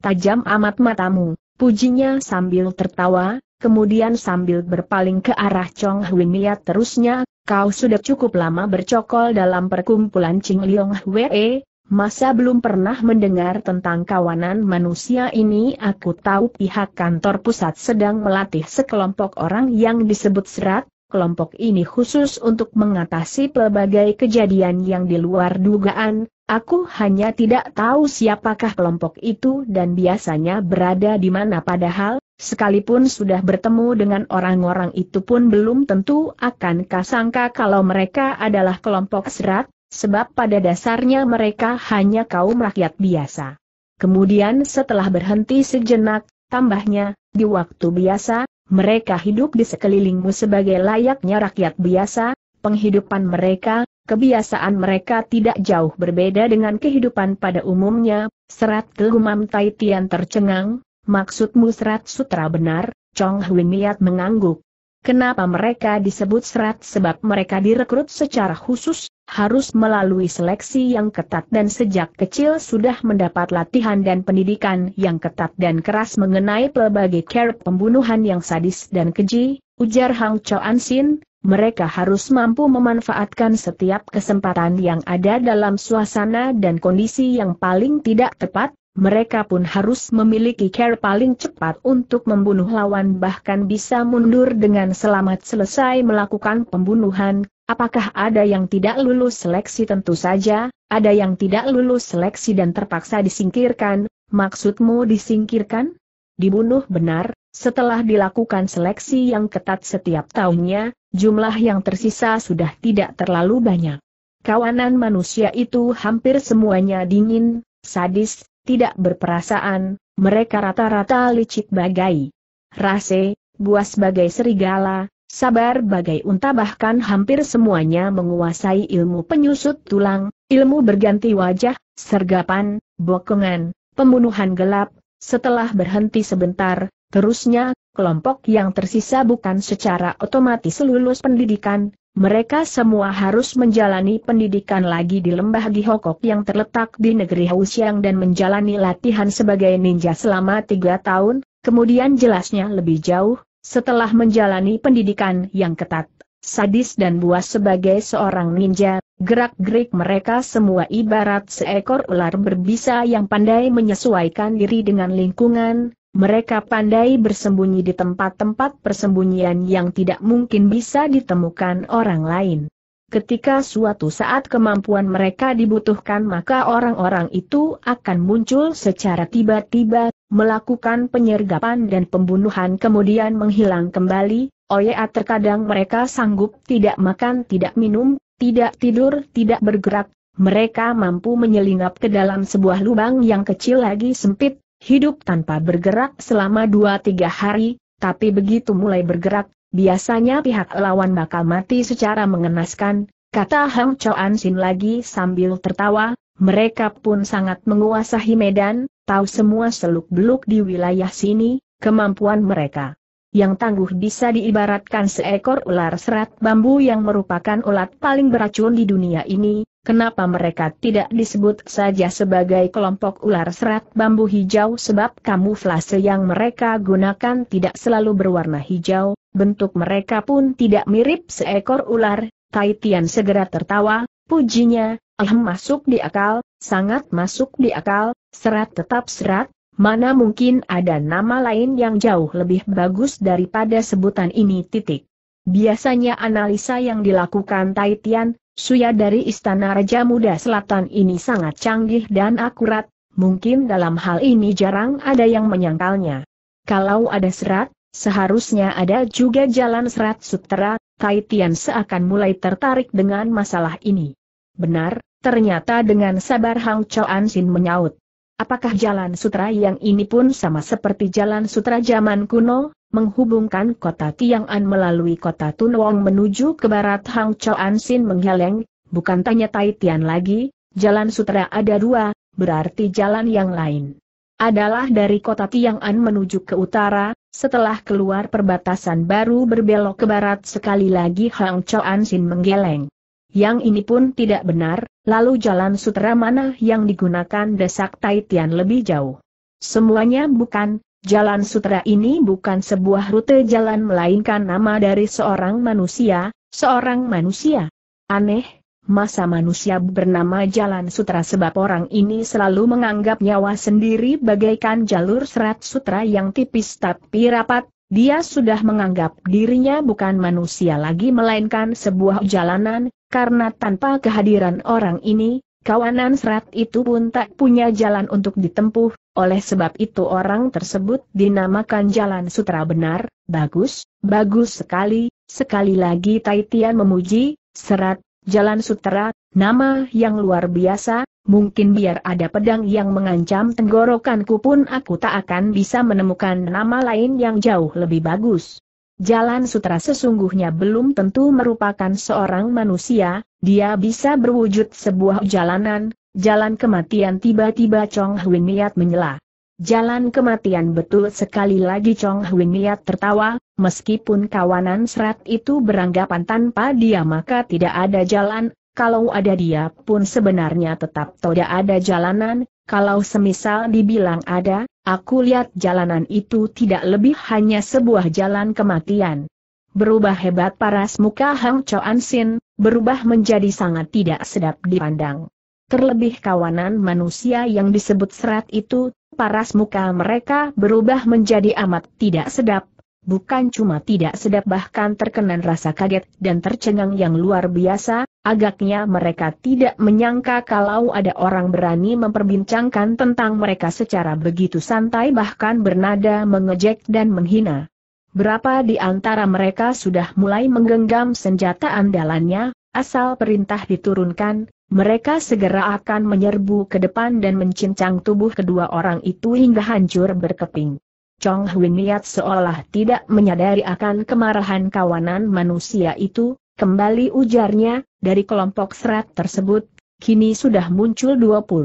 Tajam amat matamu, pujinya sambil tertawa, kemudian sambil berpaling ke arah Chong Hui Miat terusnya, kau sudah cukup lama bercokol dalam perkumpulan Ching Liong Hwee, masa belum pernah mendengar tentang kawanan manusia ini aku tahu pihak kantor pusat sedang melatih sekelompok orang yang disebut serat, kelompok ini khusus untuk mengatasi pelbagai kejadian yang di luar dugaan, Aku hanya tidak tahu siapakah kelompok itu dan biasanya berada di mana padahal, Sekalipun sudah bertemu dengan orang-orang itu pun belum tentu akan kasangka kalau mereka adalah kelompok serat, sebab pada dasarnya mereka hanya kaum rakyat biasa. Kemudian setelah berhenti sejenak, tambahnya, di waktu biasa, mereka hidup di sekelilingmu sebagai layaknya rakyat biasa, penghidupan mereka, kebiasaan mereka tidak jauh berbeda dengan kehidupan pada umumnya, serat kegumam Taitian tercengang, Maksudmu serat sutra benar, Chong Hui Miat mengangguk. Kenapa mereka disebut serat sebab mereka direkrut secara khusus, harus melalui seleksi yang ketat dan sejak kecil sudah mendapat latihan dan pendidikan yang ketat dan keras mengenai pelbagai care pembunuhan yang sadis dan keji, ujar Hang An Sin, mereka harus mampu memanfaatkan setiap kesempatan yang ada dalam suasana dan kondisi yang paling tidak tepat, mereka pun harus memiliki care paling cepat untuk membunuh lawan bahkan bisa mundur dengan selamat selesai melakukan pembunuhan, apakah ada yang tidak lulus seleksi tentu saja, ada yang tidak lulus seleksi dan terpaksa disingkirkan, maksudmu disingkirkan? Dibunuh benar, setelah dilakukan seleksi yang ketat setiap tahunnya, jumlah yang tersisa sudah tidak terlalu banyak. Kawanan manusia itu hampir semuanya dingin, sadis, tidak berperasaan, mereka rata-rata licik bagai rase, buas bagai serigala, sabar bagai unta bahkan hampir semuanya menguasai ilmu penyusut tulang, ilmu berganti wajah, sergapan, bokongan, pembunuhan gelap, setelah berhenti sebentar, terusnya, kelompok yang tersisa bukan secara otomatis lulus pendidikan, mereka semua harus menjalani pendidikan lagi di lembah Gihokok yang terletak di negeri Hausiang dan menjalani latihan sebagai ninja selama tiga tahun, kemudian jelasnya lebih jauh, setelah menjalani pendidikan yang ketat, sadis dan buas sebagai seorang ninja, gerak-gerik mereka semua ibarat seekor ular berbisa yang pandai menyesuaikan diri dengan lingkungan, mereka pandai bersembunyi di tempat-tempat persembunyian yang tidak mungkin bisa ditemukan orang lain. Ketika suatu saat kemampuan mereka dibutuhkan maka orang-orang itu akan muncul secara tiba-tiba, melakukan penyergapan dan pembunuhan kemudian menghilang kembali, Oya terkadang mereka sanggup tidak makan tidak minum, tidak tidur tidak bergerak, mereka mampu menyelinap ke dalam sebuah lubang yang kecil lagi sempit, hidup tanpa bergerak selama dua tiga hari, tapi begitu mulai bergerak, biasanya pihak lawan bakal mati secara mengenaskan, kata Hang Choan Sin lagi sambil tertawa, mereka pun sangat menguasai medan, tahu semua seluk-beluk di wilayah sini, kemampuan mereka. Yang tangguh bisa diibaratkan seekor ular serat bambu yang merupakan ulat paling beracun di dunia ini, Kenapa mereka tidak disebut saja sebagai kelompok ular serat bambu hijau sebab kamuflase yang mereka gunakan tidak selalu berwarna hijau, bentuk mereka pun tidak mirip seekor ular, Taitian segera tertawa, pujinya, ahem masuk di akal, sangat masuk di akal, serat tetap serat, mana mungkin ada nama lain yang jauh lebih bagus daripada sebutan ini titik. Biasanya analisa yang dilakukan Taitian. Suya dari Istana Raja Muda Selatan ini sangat canggih dan akurat, mungkin dalam hal ini jarang ada yang menyangkalnya. Kalau ada serat, seharusnya ada juga jalan serat sutera, Kaitian seakan mulai tertarik dengan masalah ini. Benar, ternyata dengan sabar Hang Choan Sin menyaut. Apakah jalan sutra yang ini pun sama seperti jalan sutra zaman kuno? menghubungkan kota Tiang'an melalui kota Tunwong menuju ke barat Hang Choan Sin menggeleng, bukan tanya Tai Tian lagi, jalan sutra ada dua, berarti jalan yang lain adalah dari kota Tiang'an menuju ke utara, setelah keluar perbatasan baru berbelok ke barat sekali lagi Hang Choan Sin menggeleng. Yang ini pun tidak benar, lalu jalan sutra mana yang digunakan desak Tai Tian lebih jauh. Semuanya bukan, Jalan sutra ini bukan sebuah rute jalan melainkan nama dari seorang manusia, seorang manusia. Aneh, masa manusia bernama jalan sutra sebab orang ini selalu menganggap nyawa sendiri bagaikan jalur serat sutra yang tipis tapi rapat, dia sudah menganggap dirinya bukan manusia lagi melainkan sebuah jalanan, karena tanpa kehadiran orang ini, Kawanan serat itu pun tak punya jalan untuk ditempuh, oleh sebab itu orang tersebut dinamakan Jalan Sutra benar, bagus, bagus sekali, sekali lagi Taitian memuji, serat, Jalan Sutra, nama yang luar biasa, mungkin biar ada pedang yang mengancam tenggorokanku pun aku tak akan bisa menemukan nama lain yang jauh lebih bagus. Jalan Sutra sesungguhnya belum tentu merupakan seorang manusia, dia bisa berwujud sebuah jalanan, jalan kematian tiba-tiba Chong Hui niat menyela. Jalan kematian betul sekali lagi Chong Hui niat tertawa, meskipun kawanan serat itu beranggapan tanpa dia maka tidak ada jalan, kalau ada dia pun sebenarnya tetap tidak ada jalanan, kalau semisal dibilang ada, Aku lihat jalanan itu tidak lebih hanya sebuah jalan kematian. Berubah hebat paras muka Hang Choan Sin, berubah menjadi sangat tidak sedap dipandang. Terlebih kawanan manusia yang disebut serat itu, paras muka mereka berubah menjadi amat tidak sedap, bukan cuma tidak sedap bahkan terkenan rasa kaget dan tercengang yang luar biasa, Agaknya mereka tidak menyangka kalau ada orang berani memperbincangkan tentang mereka secara begitu santai bahkan bernada mengejek dan menghina. Berapa di antara mereka sudah mulai menggenggam senjata andalannya, asal perintah diturunkan, mereka segera akan menyerbu ke depan dan mencincang tubuh kedua orang itu hingga hancur berkeping. Chong Hui niat seolah tidak menyadari akan kemarahan kawanan manusia itu, Kembali ujarnya, dari kelompok serat tersebut, kini sudah muncul 20.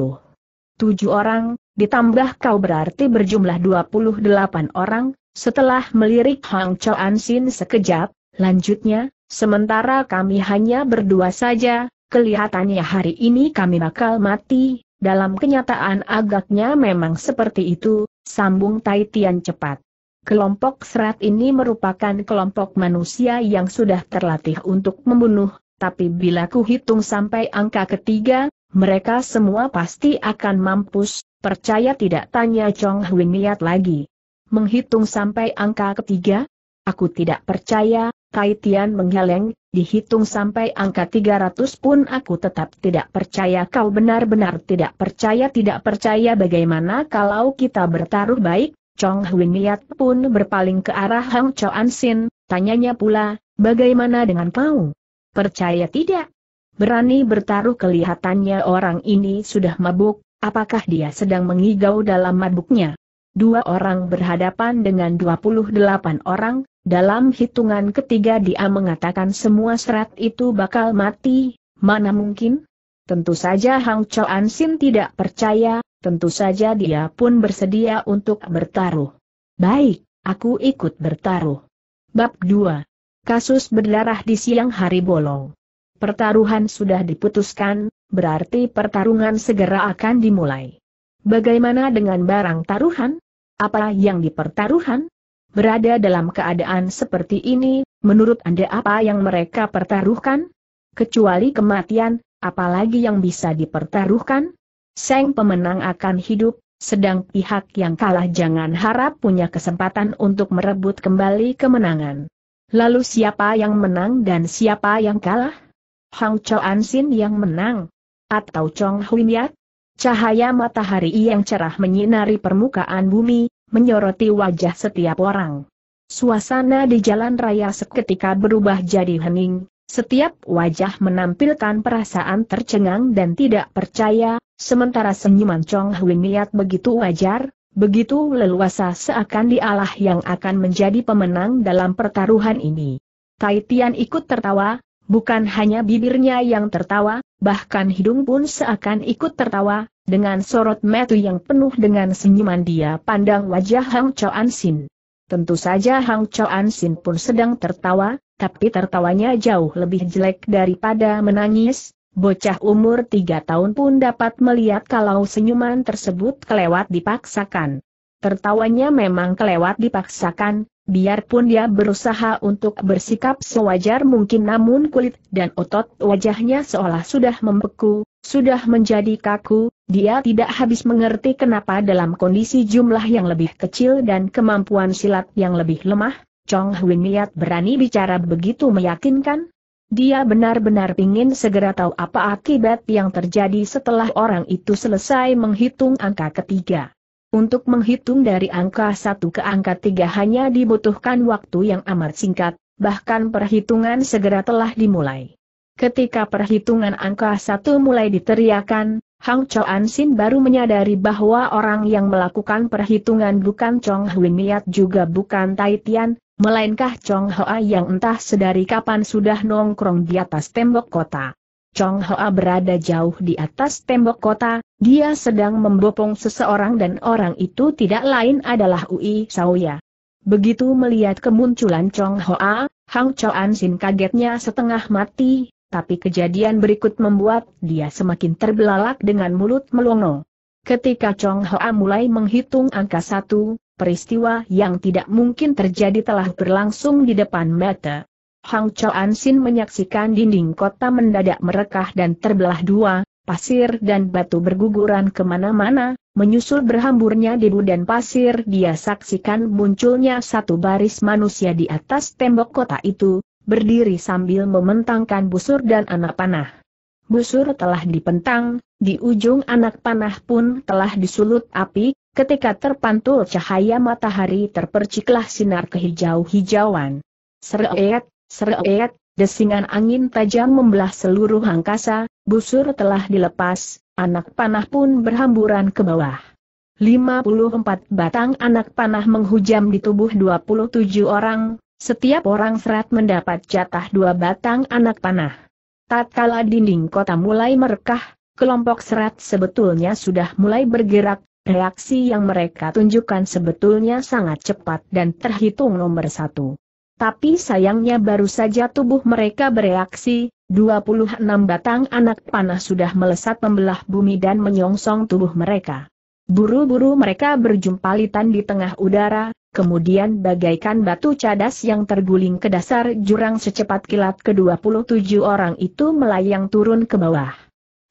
Tujuh orang, ditambah kau berarti berjumlah 28 orang, setelah melirik Hang Choan Sin sekejap, lanjutnya, sementara kami hanya berdua saja, kelihatannya hari ini kami bakal mati, dalam kenyataan agaknya memang seperti itu, sambung Tai Tian cepat. Kelompok serat ini merupakan kelompok manusia yang sudah terlatih untuk membunuh, tapi bila ku hitung sampai angka ketiga, mereka semua pasti akan mampus, percaya tidak tanya Chong Hui niat lagi. Menghitung sampai angka ketiga? Aku tidak percaya, Tai Tian menggeleng, dihitung sampai angka 300 pun aku tetap tidak percaya kau benar-benar tidak percaya tidak percaya bagaimana kalau kita bertaruh baik, Chong Hui Niat pun berpaling ke arah Hang An Sin, tanyanya pula, bagaimana dengan kau? Percaya tidak? Berani bertaruh kelihatannya orang ini sudah mabuk, apakah dia sedang mengigau dalam mabuknya? Dua orang berhadapan dengan 28 orang, dalam hitungan ketiga dia mengatakan semua serat itu bakal mati, mana mungkin? Tentu saja Hang An Sin tidak percaya, tentu saja dia pun bersedia untuk bertaruh. Baik, aku ikut bertaruh. Bab 2. Kasus berdarah di siang hari bolong. Pertaruhan sudah diputuskan, berarti pertarungan segera akan dimulai. Bagaimana dengan barang taruhan? Apa yang dipertaruhan? Berada dalam keadaan seperti ini, menurut Anda apa yang mereka pertaruhkan? Kecuali kematian, apalagi yang bisa dipertaruhkan? Seng pemenang akan hidup, sedang pihak yang kalah jangan harap punya kesempatan untuk merebut kembali kemenangan. Lalu siapa yang menang dan siapa yang kalah? Hang Choan Sin yang menang? Atau Chong Hui Miat? Cahaya matahari yang cerah menyinari permukaan bumi, menyoroti wajah setiap orang. Suasana di jalan raya seketika berubah jadi hening, setiap wajah menampilkan perasaan tercengang dan tidak percaya, Sementara senyuman Chong Hui niat begitu wajar, begitu leluasa seakan dialah yang akan menjadi pemenang dalam pertaruhan ini. Tai Tian ikut tertawa, bukan hanya bibirnya yang tertawa, bahkan hidung pun seakan ikut tertawa, dengan sorot metu yang penuh dengan senyuman dia pandang wajah Hang Chao An Xin. Tentu saja Hang Chao An Xin pun sedang tertawa, tapi tertawanya jauh lebih jelek daripada menangis, Bocah umur tiga tahun pun dapat melihat kalau senyuman tersebut kelewat dipaksakan. Tertawanya memang kelewat dipaksakan, biarpun dia berusaha untuk bersikap sewajar mungkin namun kulit dan otot wajahnya seolah sudah membeku, sudah menjadi kaku, dia tidak habis mengerti kenapa dalam kondisi jumlah yang lebih kecil dan kemampuan silat yang lebih lemah, Chong Hui Miat berani bicara begitu meyakinkan, dia benar-benar ingin segera tahu apa akibat yang terjadi setelah orang itu selesai menghitung angka ketiga. Untuk menghitung dari angka satu ke angka tiga hanya dibutuhkan waktu yang amat singkat, bahkan perhitungan segera telah dimulai. Ketika perhitungan angka satu mulai diteriakan, Hang An Sin baru menyadari bahwa orang yang melakukan perhitungan bukan Chong Hui Miat juga bukan Tai Tian, Melainkah Chong Hoa yang entah sedari kapan sudah nongkrong di atas tembok kota. Chong Hoa berada jauh di atas tembok kota, dia sedang membopong seseorang dan orang itu tidak lain adalah Ui Sauya. Begitu melihat kemunculan Chong Hoa, Hang Choan Sin kagetnya setengah mati, tapi kejadian berikut membuat dia semakin terbelalak dengan mulut melongo. Ketika Chong Hoa mulai menghitung angka satu, peristiwa yang tidak mungkin terjadi telah berlangsung di depan mata. Hang Choan Sin menyaksikan dinding kota mendadak merekah dan terbelah dua, pasir dan batu berguguran kemana-mana, menyusul berhamburnya debu dan pasir dia saksikan munculnya satu baris manusia di atas tembok kota itu, berdiri sambil mementangkan busur dan anak panah. Busur telah dipentang, di ujung anak panah pun telah disulut api, Ketika terpantul cahaya matahari terperciklah sinar kehijau-hijauan. Sereet, sereet, desingan angin tajam membelah seluruh angkasa, busur telah dilepas, anak panah pun berhamburan ke bawah. 54 batang anak panah menghujam di tubuh 27 orang, setiap orang serat mendapat jatah dua batang anak panah. Tatkala dinding kota mulai merekah, kelompok serat sebetulnya sudah mulai bergerak, Reaksi yang mereka tunjukkan sebetulnya sangat cepat dan terhitung nomor satu. Tapi sayangnya baru saja tubuh mereka bereaksi, 26 batang anak panah sudah melesat membelah bumi dan menyongsong tubuh mereka. Buru-buru mereka berjumpa litan di tengah udara, kemudian bagaikan batu cadas yang terguling ke dasar jurang secepat kilat ke-27 orang itu melayang turun ke bawah.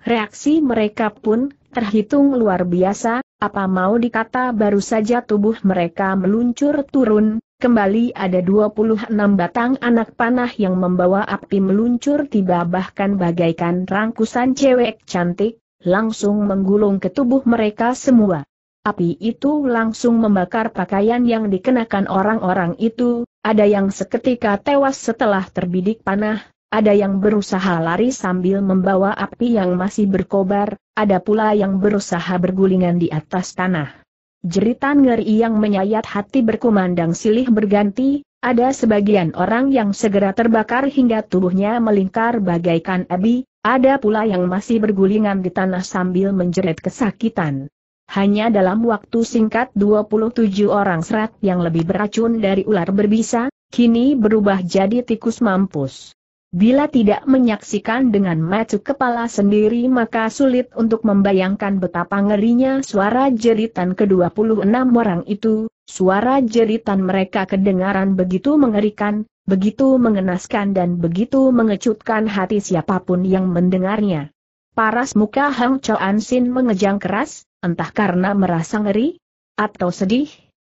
Reaksi mereka pun terhitung luar biasa, apa mau dikata baru saja tubuh mereka meluncur turun, Kembali ada 26 batang anak panah yang membawa api meluncur tiba bahkan bagaikan rangkusan cewek cantik, langsung menggulung ke tubuh mereka semua. Api itu langsung membakar pakaian yang dikenakan orang-orang itu, ada yang seketika tewas setelah terbidik panah, ada yang berusaha lari sambil membawa api yang masih berkobar, ada pula yang berusaha bergulingan di atas tanah. Jeritan ngeri yang menyayat hati berkumandang silih berganti, ada sebagian orang yang segera terbakar hingga tubuhnya melingkar bagaikan abi. ada pula yang masih bergulingan di tanah sambil menjerit kesakitan. Hanya dalam waktu singkat 27 orang serat yang lebih beracun dari ular berbisa, kini berubah jadi tikus mampus. Bila tidak menyaksikan dengan mata kepala sendiri maka sulit untuk membayangkan betapa ngerinya suara jeritan ke-26 orang itu, suara jeritan mereka kedengaran begitu mengerikan, begitu mengenaskan dan begitu mengecutkan hati siapapun yang mendengarnya. Paras muka Hang An Sin mengejang keras, entah karena merasa ngeri, atau sedih.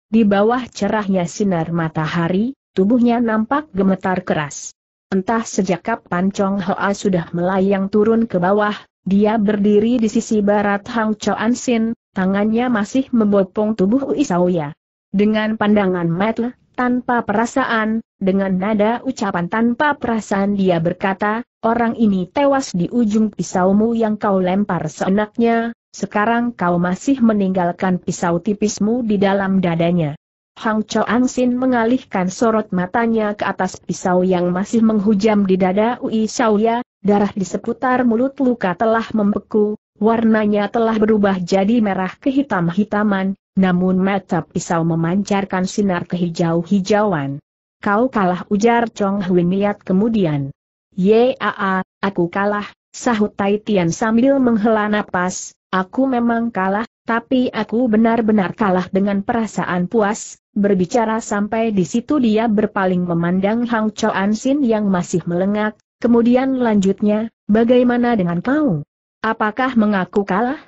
Di bawah cerahnya sinar matahari, tubuhnya nampak gemetar keras. Entah sejak kapan Chong Hoa sudah melayang turun ke bawah, dia berdiri di sisi barat Hang Choan Sin, tangannya masih membopong tubuh Ui Ya. Dengan pandangan mata, tanpa perasaan, dengan nada ucapan tanpa perasaan dia berkata, orang ini tewas di ujung pisaumu yang kau lempar seenaknya, sekarang kau masih meninggalkan pisau tipismu di dalam dadanya. Hang Choan Sin mengalihkan sorot matanya ke atas pisau yang masih menghujam di dada Ui Xiaoya, darah di seputar mulut luka telah membeku, warnanya telah berubah jadi merah kehitam-hitaman, namun mata pisau memancarkan sinar kehijau-hijauan. Kau kalah ujar Chong Hui Niat kemudian. Yaa, aku kalah, sahut Tai Tian sambil menghela napas, aku memang kalah, tapi aku benar-benar kalah dengan perasaan puas, Berbicara sampai di situ dia berpaling memandang Hang Choan Sin yang masih melengak, kemudian lanjutnya, bagaimana dengan kau? Apakah mengaku kalah?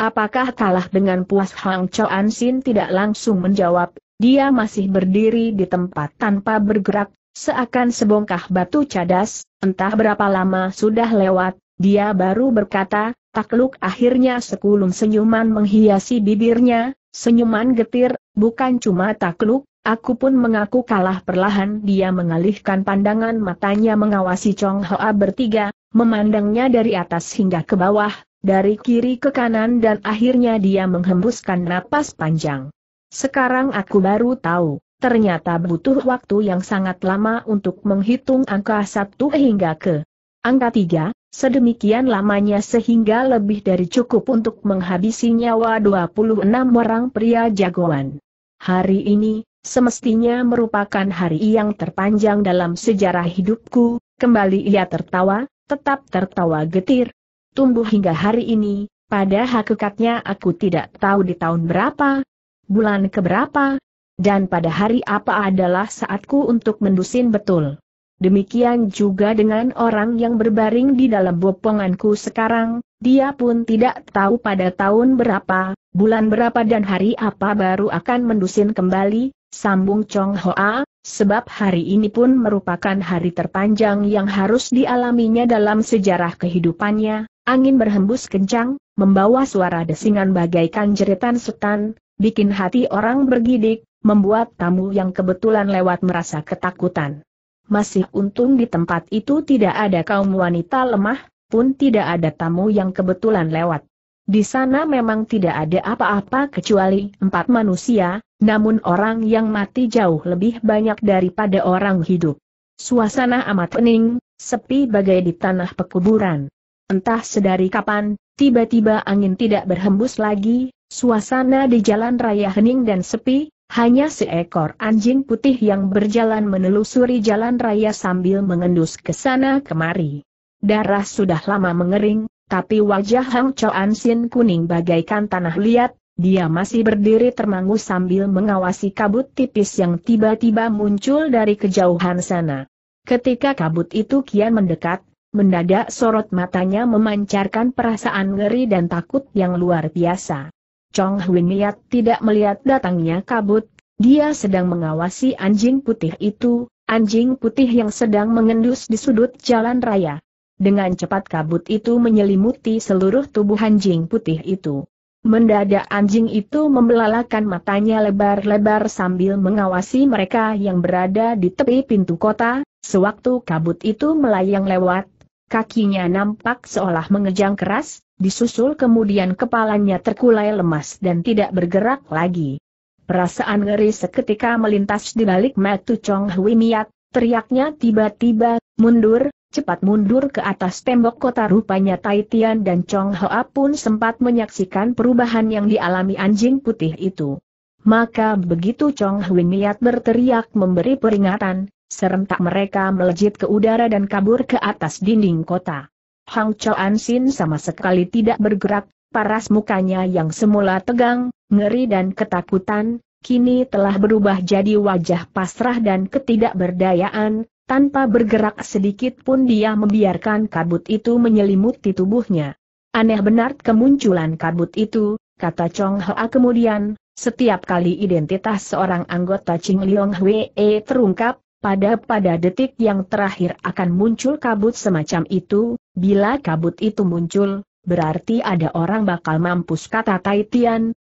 Apakah kalah dengan puas Hang Choan Sin tidak langsung menjawab, dia masih berdiri di tempat tanpa bergerak, seakan sebongkah batu cadas, entah berapa lama sudah lewat, dia baru berkata, takluk akhirnya sekulum senyuman menghiasi bibirnya, Senyuman getir, bukan cuma takluk, aku pun mengaku kalah perlahan dia mengalihkan pandangan matanya mengawasi Chong Hoa bertiga, memandangnya dari atas hingga ke bawah, dari kiri ke kanan dan akhirnya dia menghembuskan napas panjang. Sekarang aku baru tahu, ternyata butuh waktu yang sangat lama untuk menghitung angka satu hingga ke angka tiga. Sedemikian lamanya sehingga lebih dari cukup untuk menghabisi nyawa 26 orang pria jagoan. Hari ini, semestinya merupakan hari yang terpanjang dalam sejarah hidupku, kembali ia tertawa, tetap tertawa getir. Tumbuh hingga hari ini, pada hakikatnya aku tidak tahu di tahun berapa, bulan keberapa, dan pada hari apa adalah saatku untuk mendusin betul. Demikian juga dengan orang yang berbaring di dalam boponganku sekarang, dia pun tidak tahu pada tahun berapa, bulan berapa dan hari apa baru akan mendusin kembali, sambung Chong Hoa, sebab hari ini pun merupakan hari terpanjang yang harus dialaminya dalam sejarah kehidupannya, angin berhembus kencang, membawa suara desingan bagaikan jeritan setan, bikin hati orang bergidik, membuat tamu yang kebetulan lewat merasa ketakutan masih untung di tempat itu tidak ada kaum wanita lemah, pun tidak ada tamu yang kebetulan lewat. Di sana memang tidak ada apa-apa kecuali empat manusia, namun orang yang mati jauh lebih banyak daripada orang hidup. Suasana amat pening, sepi bagai di tanah pekuburan. Entah sedari kapan, tiba-tiba angin tidak berhembus lagi, suasana di jalan raya hening dan sepi, hanya seekor anjing putih yang berjalan menelusuri jalan raya sambil mengendus ke sana kemari. Darah sudah lama mengering, tapi wajah Hang Choan Sin kuning bagaikan tanah liat, dia masih berdiri termangu sambil mengawasi kabut tipis yang tiba-tiba muncul dari kejauhan sana. Ketika kabut itu kian mendekat, mendadak sorot matanya memancarkan perasaan ngeri dan takut yang luar biasa. Chong Hui Miat tidak melihat datangnya kabut, dia sedang mengawasi anjing putih itu, anjing putih yang sedang mengendus di sudut jalan raya. Dengan cepat kabut itu menyelimuti seluruh tubuh anjing putih itu. Mendadak anjing itu membelalakan matanya lebar-lebar sambil mengawasi mereka yang berada di tepi pintu kota, sewaktu kabut itu melayang lewat, kakinya nampak seolah mengejang keras, Disusul kemudian kepalanya terkulai lemas dan tidak bergerak lagi. Perasaan ngeri seketika melintas di balik matu Chong Hui Miat, teriaknya tiba-tiba, mundur, cepat mundur ke atas tembok kota rupanya Tai Tian dan Chong Hoa pun sempat menyaksikan perubahan yang dialami anjing putih itu. Maka begitu Chong Hui Miat berteriak memberi peringatan, serentak mereka melejit ke udara dan kabur ke atas dinding kota. Hang Choan Sin sama sekali tidak bergerak, paras mukanya yang semula tegang, ngeri dan ketakutan, kini telah berubah jadi wajah pasrah dan ketidakberdayaan, tanpa bergerak sedikit pun dia membiarkan kabut itu menyelimuti tubuhnya. Aneh benar kemunculan kabut itu, kata Chong Hoa kemudian, setiap kali identitas seorang anggota Ching Leong Hwee terungkap, pada pada detik yang terakhir akan muncul kabut semacam itu, Bila kabut itu muncul, berarti ada orang bakal mampus kata Tai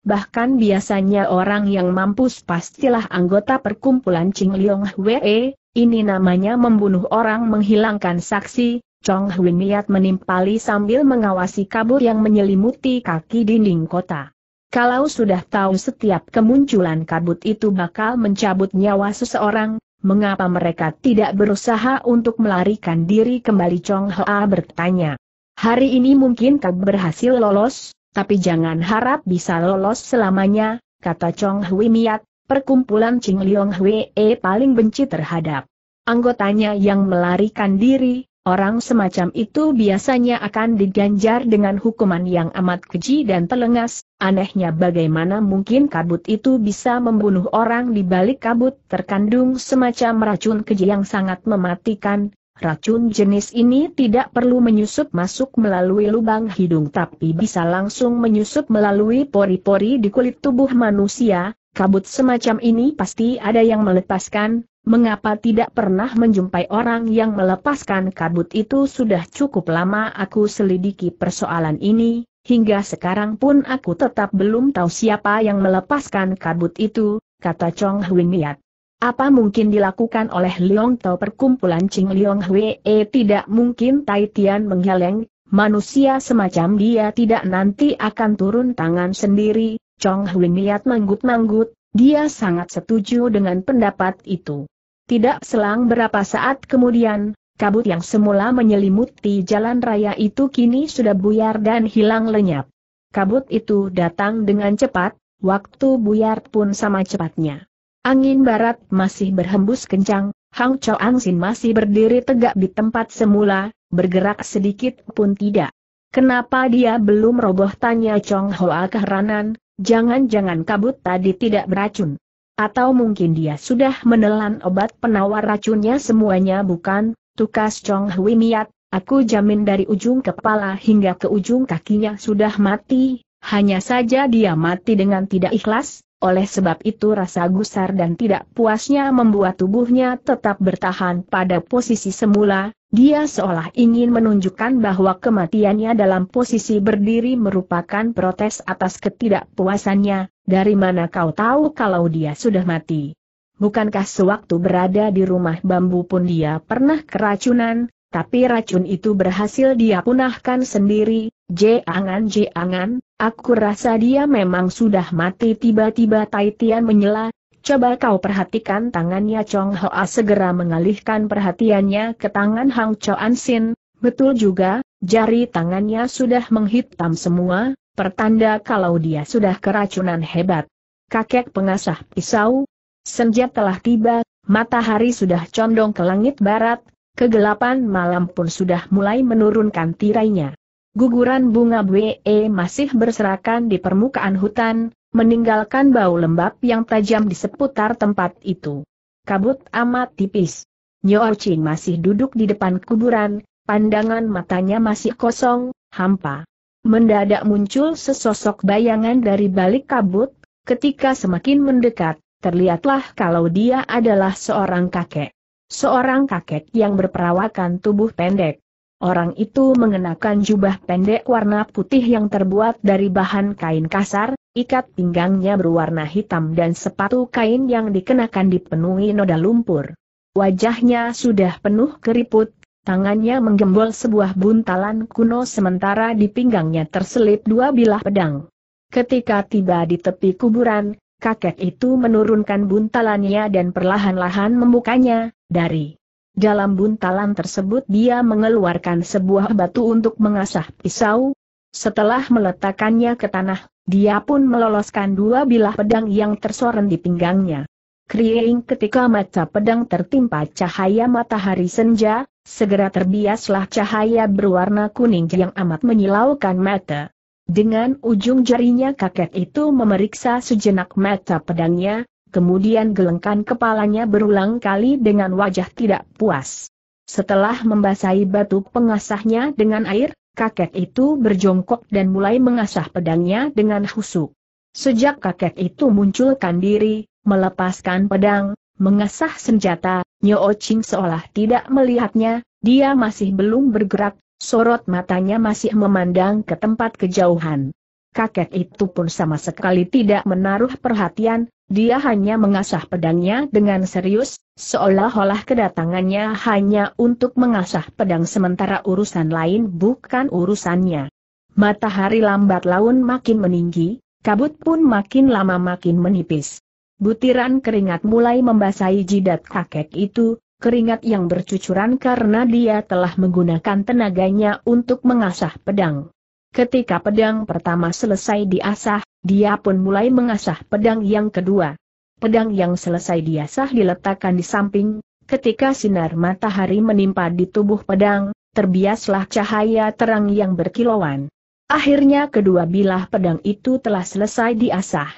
bahkan biasanya orang yang mampus pastilah anggota perkumpulan Ching Liong Hwee, ini namanya membunuh orang menghilangkan saksi, Chong Hui Miat menimpali sambil mengawasi kabut yang menyelimuti kaki dinding kota. Kalau sudah tahu setiap kemunculan kabut itu bakal mencabut nyawa seseorang, Mengapa mereka tidak berusaha untuk melarikan diri kembali Chong Hoa bertanya. Hari ini mungkin kau berhasil lolos, tapi jangan harap bisa lolos selamanya, kata Chong Hui Miat, perkumpulan Ching Leong Hwee paling benci terhadap anggotanya yang melarikan diri, Orang semacam itu biasanya akan diganjar dengan hukuman yang amat keji dan telengas, anehnya bagaimana mungkin kabut itu bisa membunuh orang di balik kabut terkandung semacam racun keji yang sangat mematikan, racun jenis ini tidak perlu menyusup masuk melalui lubang hidung tapi bisa langsung menyusup melalui pori-pori di kulit tubuh manusia, kabut semacam ini pasti ada yang melepaskan, Mengapa tidak pernah menjumpai orang yang melepaskan kabut itu sudah cukup lama aku selidiki persoalan ini, hingga sekarang pun aku tetap belum tahu siapa yang melepaskan kabut itu, kata Chong Hui Miat. Apa mungkin dilakukan oleh Leong Tao perkumpulan Ching Leong Hwee? Eh, tidak mungkin Tai Tian menggeleng, manusia semacam dia tidak nanti akan turun tangan sendiri, Chong Hui Miat manggut-manggut, dia sangat setuju dengan pendapat itu. Tidak selang berapa saat kemudian, kabut yang semula menyelimuti jalan raya itu kini sudah buyar dan hilang lenyap. Kabut itu datang dengan cepat, waktu buyar pun sama cepatnya. Angin barat masih berhembus kencang, Hang Chao Sin masih berdiri tegak di tempat semula, bergerak sedikit pun tidak. Kenapa dia belum roboh tanya Chong Hoa keheranan, jangan-jangan kabut tadi tidak beracun. Atau mungkin dia sudah menelan obat penawar racunnya semuanya bukan, tukas Chong Hui Miat, aku jamin dari ujung kepala hingga ke ujung kakinya sudah mati, hanya saja dia mati dengan tidak ikhlas, oleh sebab itu rasa gusar dan tidak puasnya membuat tubuhnya tetap bertahan pada posisi semula, dia seolah ingin menunjukkan bahwa kematiannya dalam posisi berdiri merupakan protes atas ketidakpuasannya, dari mana kau tahu kalau dia sudah mati. Bukankah sewaktu berada di rumah bambu pun dia pernah keracunan, tapi racun itu berhasil dia punahkan sendiri, jangan-jangan, aku rasa dia memang sudah mati tiba-tiba Tai menyela, Coba kau perhatikan tangannya Chong Hoa segera mengalihkan perhatiannya ke tangan Hang An Sin, betul juga, jari tangannya sudah menghitam semua, pertanda kalau dia sudah keracunan hebat. Kakek pengasah pisau, senja telah tiba, matahari sudah condong ke langit barat, kegelapan malam pun sudah mulai menurunkan tirainya. Guguran bunga We masih berserakan di permukaan hutan, meninggalkan bau lembab yang tajam di seputar tempat itu. Kabut amat tipis. Nyo Orchin masih duduk di depan kuburan, pandangan matanya masih kosong, hampa. Mendadak muncul sesosok bayangan dari balik kabut, ketika semakin mendekat, terlihatlah kalau dia adalah seorang kakek. Seorang kakek yang berperawakan tubuh pendek. Orang itu mengenakan jubah pendek warna putih yang terbuat dari bahan kain kasar, Ikat pinggangnya berwarna hitam dan sepatu kain yang dikenakan dipenuhi noda lumpur. Wajahnya sudah penuh keriput, tangannya menggembol sebuah buntalan kuno sementara di pinggangnya terselip dua bilah pedang. Ketika tiba di tepi kuburan, kakek itu menurunkan buntalannya dan perlahan-lahan membukanya, dari dalam buntalan tersebut dia mengeluarkan sebuah batu untuk mengasah pisau. Setelah meletakkannya ke tanah, dia pun meloloskan dua bilah pedang yang tersorot di pinggangnya. Kriing ketika mata pedang tertimpa cahaya matahari senja, segera terbiaslah cahaya berwarna kuning yang amat menyilaukan mata. Dengan ujung jarinya kakek itu memeriksa sejenak mata pedangnya, kemudian gelengkan kepalanya berulang kali dengan wajah tidak puas. Setelah membasahi batu pengasahnya dengan air, kakek itu berjongkok dan mulai mengasah pedangnya dengan husuk. Sejak kakek itu munculkan diri, melepaskan pedang, mengasah senjata, Nyo Ching seolah tidak melihatnya, dia masih belum bergerak, sorot matanya masih memandang ke tempat kejauhan kakek itu pun sama sekali tidak menaruh perhatian, dia hanya mengasah pedangnya dengan serius, seolah-olah kedatangannya hanya untuk mengasah pedang sementara urusan lain bukan urusannya. Matahari lambat laun makin meninggi, kabut pun makin lama makin menipis. Butiran keringat mulai membasahi jidat kakek itu, keringat yang bercucuran karena dia telah menggunakan tenaganya untuk mengasah pedang. Ketika pedang pertama selesai diasah, dia pun mulai mengasah pedang yang kedua. Pedang yang selesai diasah diletakkan di samping, ketika sinar matahari menimpa di tubuh pedang, terbiaslah cahaya terang yang berkilauan. Akhirnya kedua bilah pedang itu telah selesai diasah.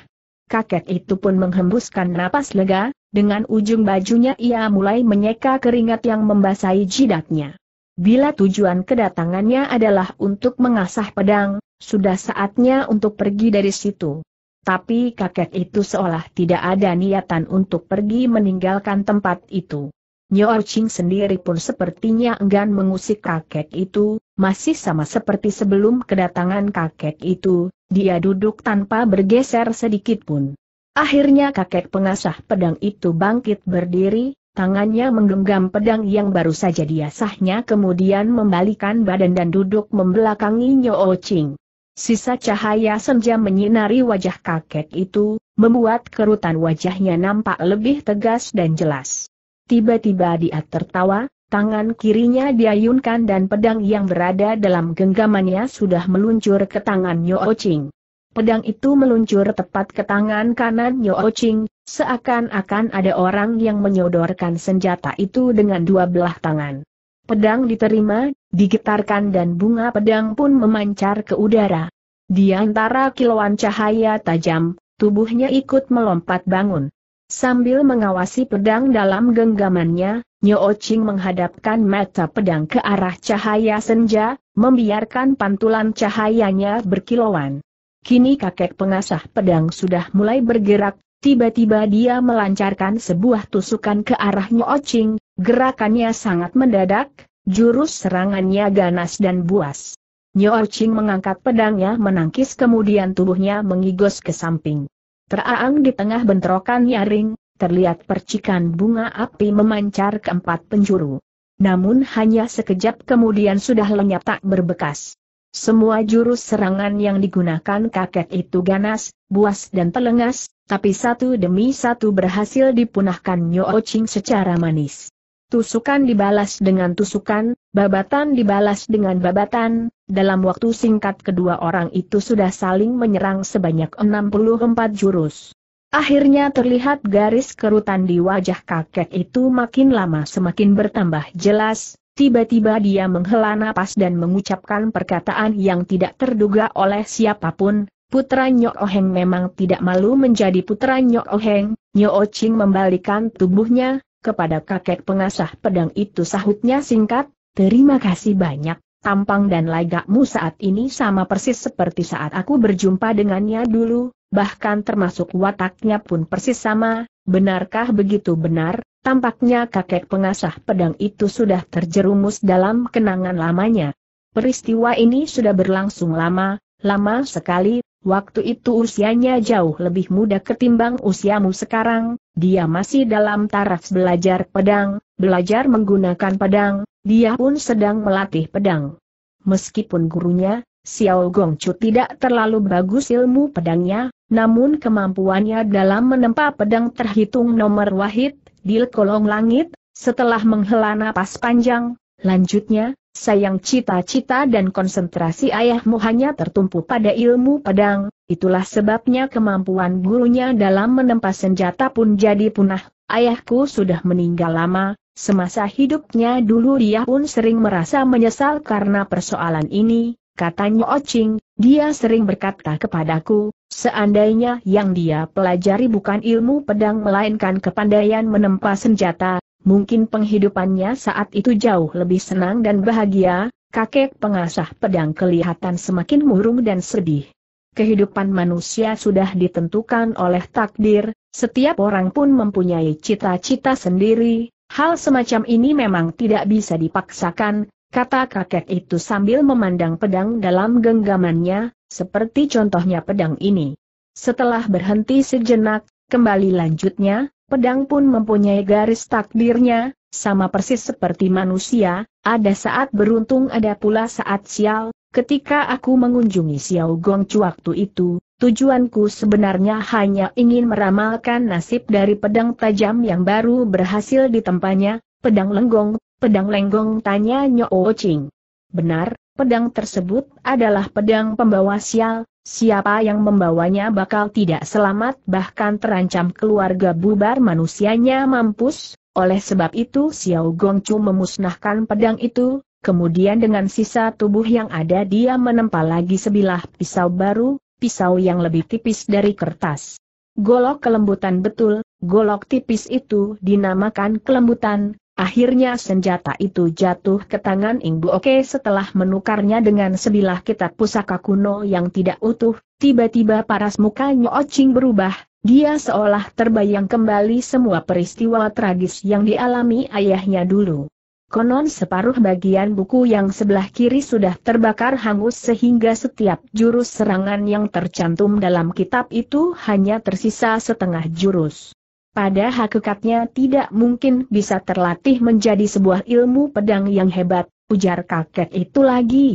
Kakek itu pun menghembuskan napas lega, dengan ujung bajunya ia mulai menyeka keringat yang membasahi jidatnya. Bila tujuan kedatangannya adalah untuk mengasah pedang, sudah saatnya untuk pergi dari situ. Tapi kakek itu seolah tidak ada niatan untuk pergi meninggalkan tempat itu. Nyo Ching sendiri pun sepertinya enggan mengusik kakek itu, masih sama seperti sebelum kedatangan kakek itu, dia duduk tanpa bergeser sedikit pun. Akhirnya kakek pengasah pedang itu bangkit berdiri, Tangannya menggenggam pedang yang baru saja diasahnya kemudian membalikan badan dan duduk membelakangi Nyo o Ching. Sisa cahaya senja menyinari wajah kakek itu, membuat kerutan wajahnya nampak lebih tegas dan jelas. Tiba-tiba dia tertawa, tangan kirinya diayunkan dan pedang yang berada dalam genggamannya sudah meluncur ke tangan Nyo o Ching. Pedang itu meluncur tepat ke tangan kanan Nyo o Ching, Seakan-akan ada orang yang menyodorkan senjata itu dengan dua belah tangan. Pedang diterima, digetarkan dan bunga pedang pun memancar ke udara. Di antara kilauan cahaya tajam, tubuhnya ikut melompat bangun. Sambil mengawasi pedang dalam genggamannya, Nyo Ching menghadapkan mata pedang ke arah cahaya senja, membiarkan pantulan cahayanya berkilauan. Kini kakek pengasah pedang sudah mulai bergerak, Tiba-tiba dia melancarkan sebuah tusukan ke arah Nyoching, gerakannya sangat mendadak, jurus serangannya ganas dan buas. Nyoching mengangkat pedangnya menangkis kemudian tubuhnya mengigos ke samping. Teraang di tengah bentrokan nyaring, terlihat percikan bunga api memancar ke empat penjuru. Namun hanya sekejap kemudian sudah lenyap tak berbekas. Semua jurus serangan yang digunakan kakek itu ganas, buas dan telengas, tapi satu demi satu berhasil dipunahkan Nyo Ching secara manis. Tusukan dibalas dengan tusukan, babatan dibalas dengan babatan, dalam waktu singkat kedua orang itu sudah saling menyerang sebanyak 64 jurus. Akhirnya terlihat garis kerutan di wajah kakek itu makin lama semakin bertambah jelas, tiba-tiba dia menghela napas dan mengucapkan perkataan yang tidak terduga oleh siapapun, Putra Nyok Oheng memang tidak malu menjadi putra Nyok Oheng, Nyok Oching membalikan tubuhnya, kepada kakek pengasah pedang itu sahutnya singkat, terima kasih banyak, tampang dan lagakmu saat ini sama persis seperti saat aku berjumpa dengannya dulu, bahkan termasuk wataknya pun persis sama, benarkah begitu benar, tampaknya kakek pengasah pedang itu sudah terjerumus dalam kenangan lamanya. Peristiwa ini sudah berlangsung lama, lama sekali, Waktu itu usianya jauh lebih muda ketimbang usiamu sekarang, dia masih dalam taraf belajar pedang, belajar menggunakan pedang, dia pun sedang melatih pedang. Meskipun gurunya, Xiao Gongcu tidak terlalu bagus ilmu pedangnya, namun kemampuannya dalam menempa pedang terhitung nomor wahid, di kolong langit, setelah menghela napas panjang, lanjutnya, sayang cita-cita dan konsentrasi ayahmu hanya tertumpu pada ilmu pedang, itulah sebabnya kemampuan gurunya dalam menempa senjata pun jadi punah. Ayahku sudah meninggal lama, semasa hidupnya dulu dia pun sering merasa menyesal karena persoalan ini, katanya Ocing, dia sering berkata kepadaku, seandainya yang dia pelajari bukan ilmu pedang melainkan kepandaian menempa senjata, mungkin penghidupannya saat itu jauh lebih senang dan bahagia, kakek pengasah pedang kelihatan semakin murung dan sedih. Kehidupan manusia sudah ditentukan oleh takdir, setiap orang pun mempunyai cita-cita sendiri, hal semacam ini memang tidak bisa dipaksakan, kata kakek itu sambil memandang pedang dalam genggamannya, seperti contohnya pedang ini. Setelah berhenti sejenak, kembali lanjutnya, Pedang pun mempunyai garis takdirnya, sama persis seperti manusia, ada saat beruntung ada pula saat sial, ketika aku mengunjungi Xiao Chu waktu itu, tujuanku sebenarnya hanya ingin meramalkan nasib dari pedang tajam yang baru berhasil ditempanya, pedang lenggong, pedang lenggong tanya Nyo Ching. Benar, pedang tersebut adalah pedang pembawa sial, Siapa yang membawanya bakal tidak selamat bahkan terancam keluarga bubar manusianya mampus, oleh sebab itu Xiao Gongcu memusnahkan pedang itu, kemudian dengan sisa tubuh yang ada dia menempa lagi sebilah pisau baru, pisau yang lebih tipis dari kertas. Golok kelembutan betul, golok tipis itu dinamakan kelembutan, Akhirnya senjata itu jatuh ke tangan Bu Oke setelah menukarnya dengan sebilah kitab pusaka kuno yang tidak utuh, tiba-tiba paras mukanya Ocing berubah, dia seolah terbayang kembali semua peristiwa tragis yang dialami ayahnya dulu. Konon separuh bagian buku yang sebelah kiri sudah terbakar hangus sehingga setiap jurus serangan yang tercantum dalam kitab itu hanya tersisa setengah jurus pada hakikatnya tidak mungkin bisa terlatih menjadi sebuah ilmu pedang yang hebat, ujar kakek itu lagi.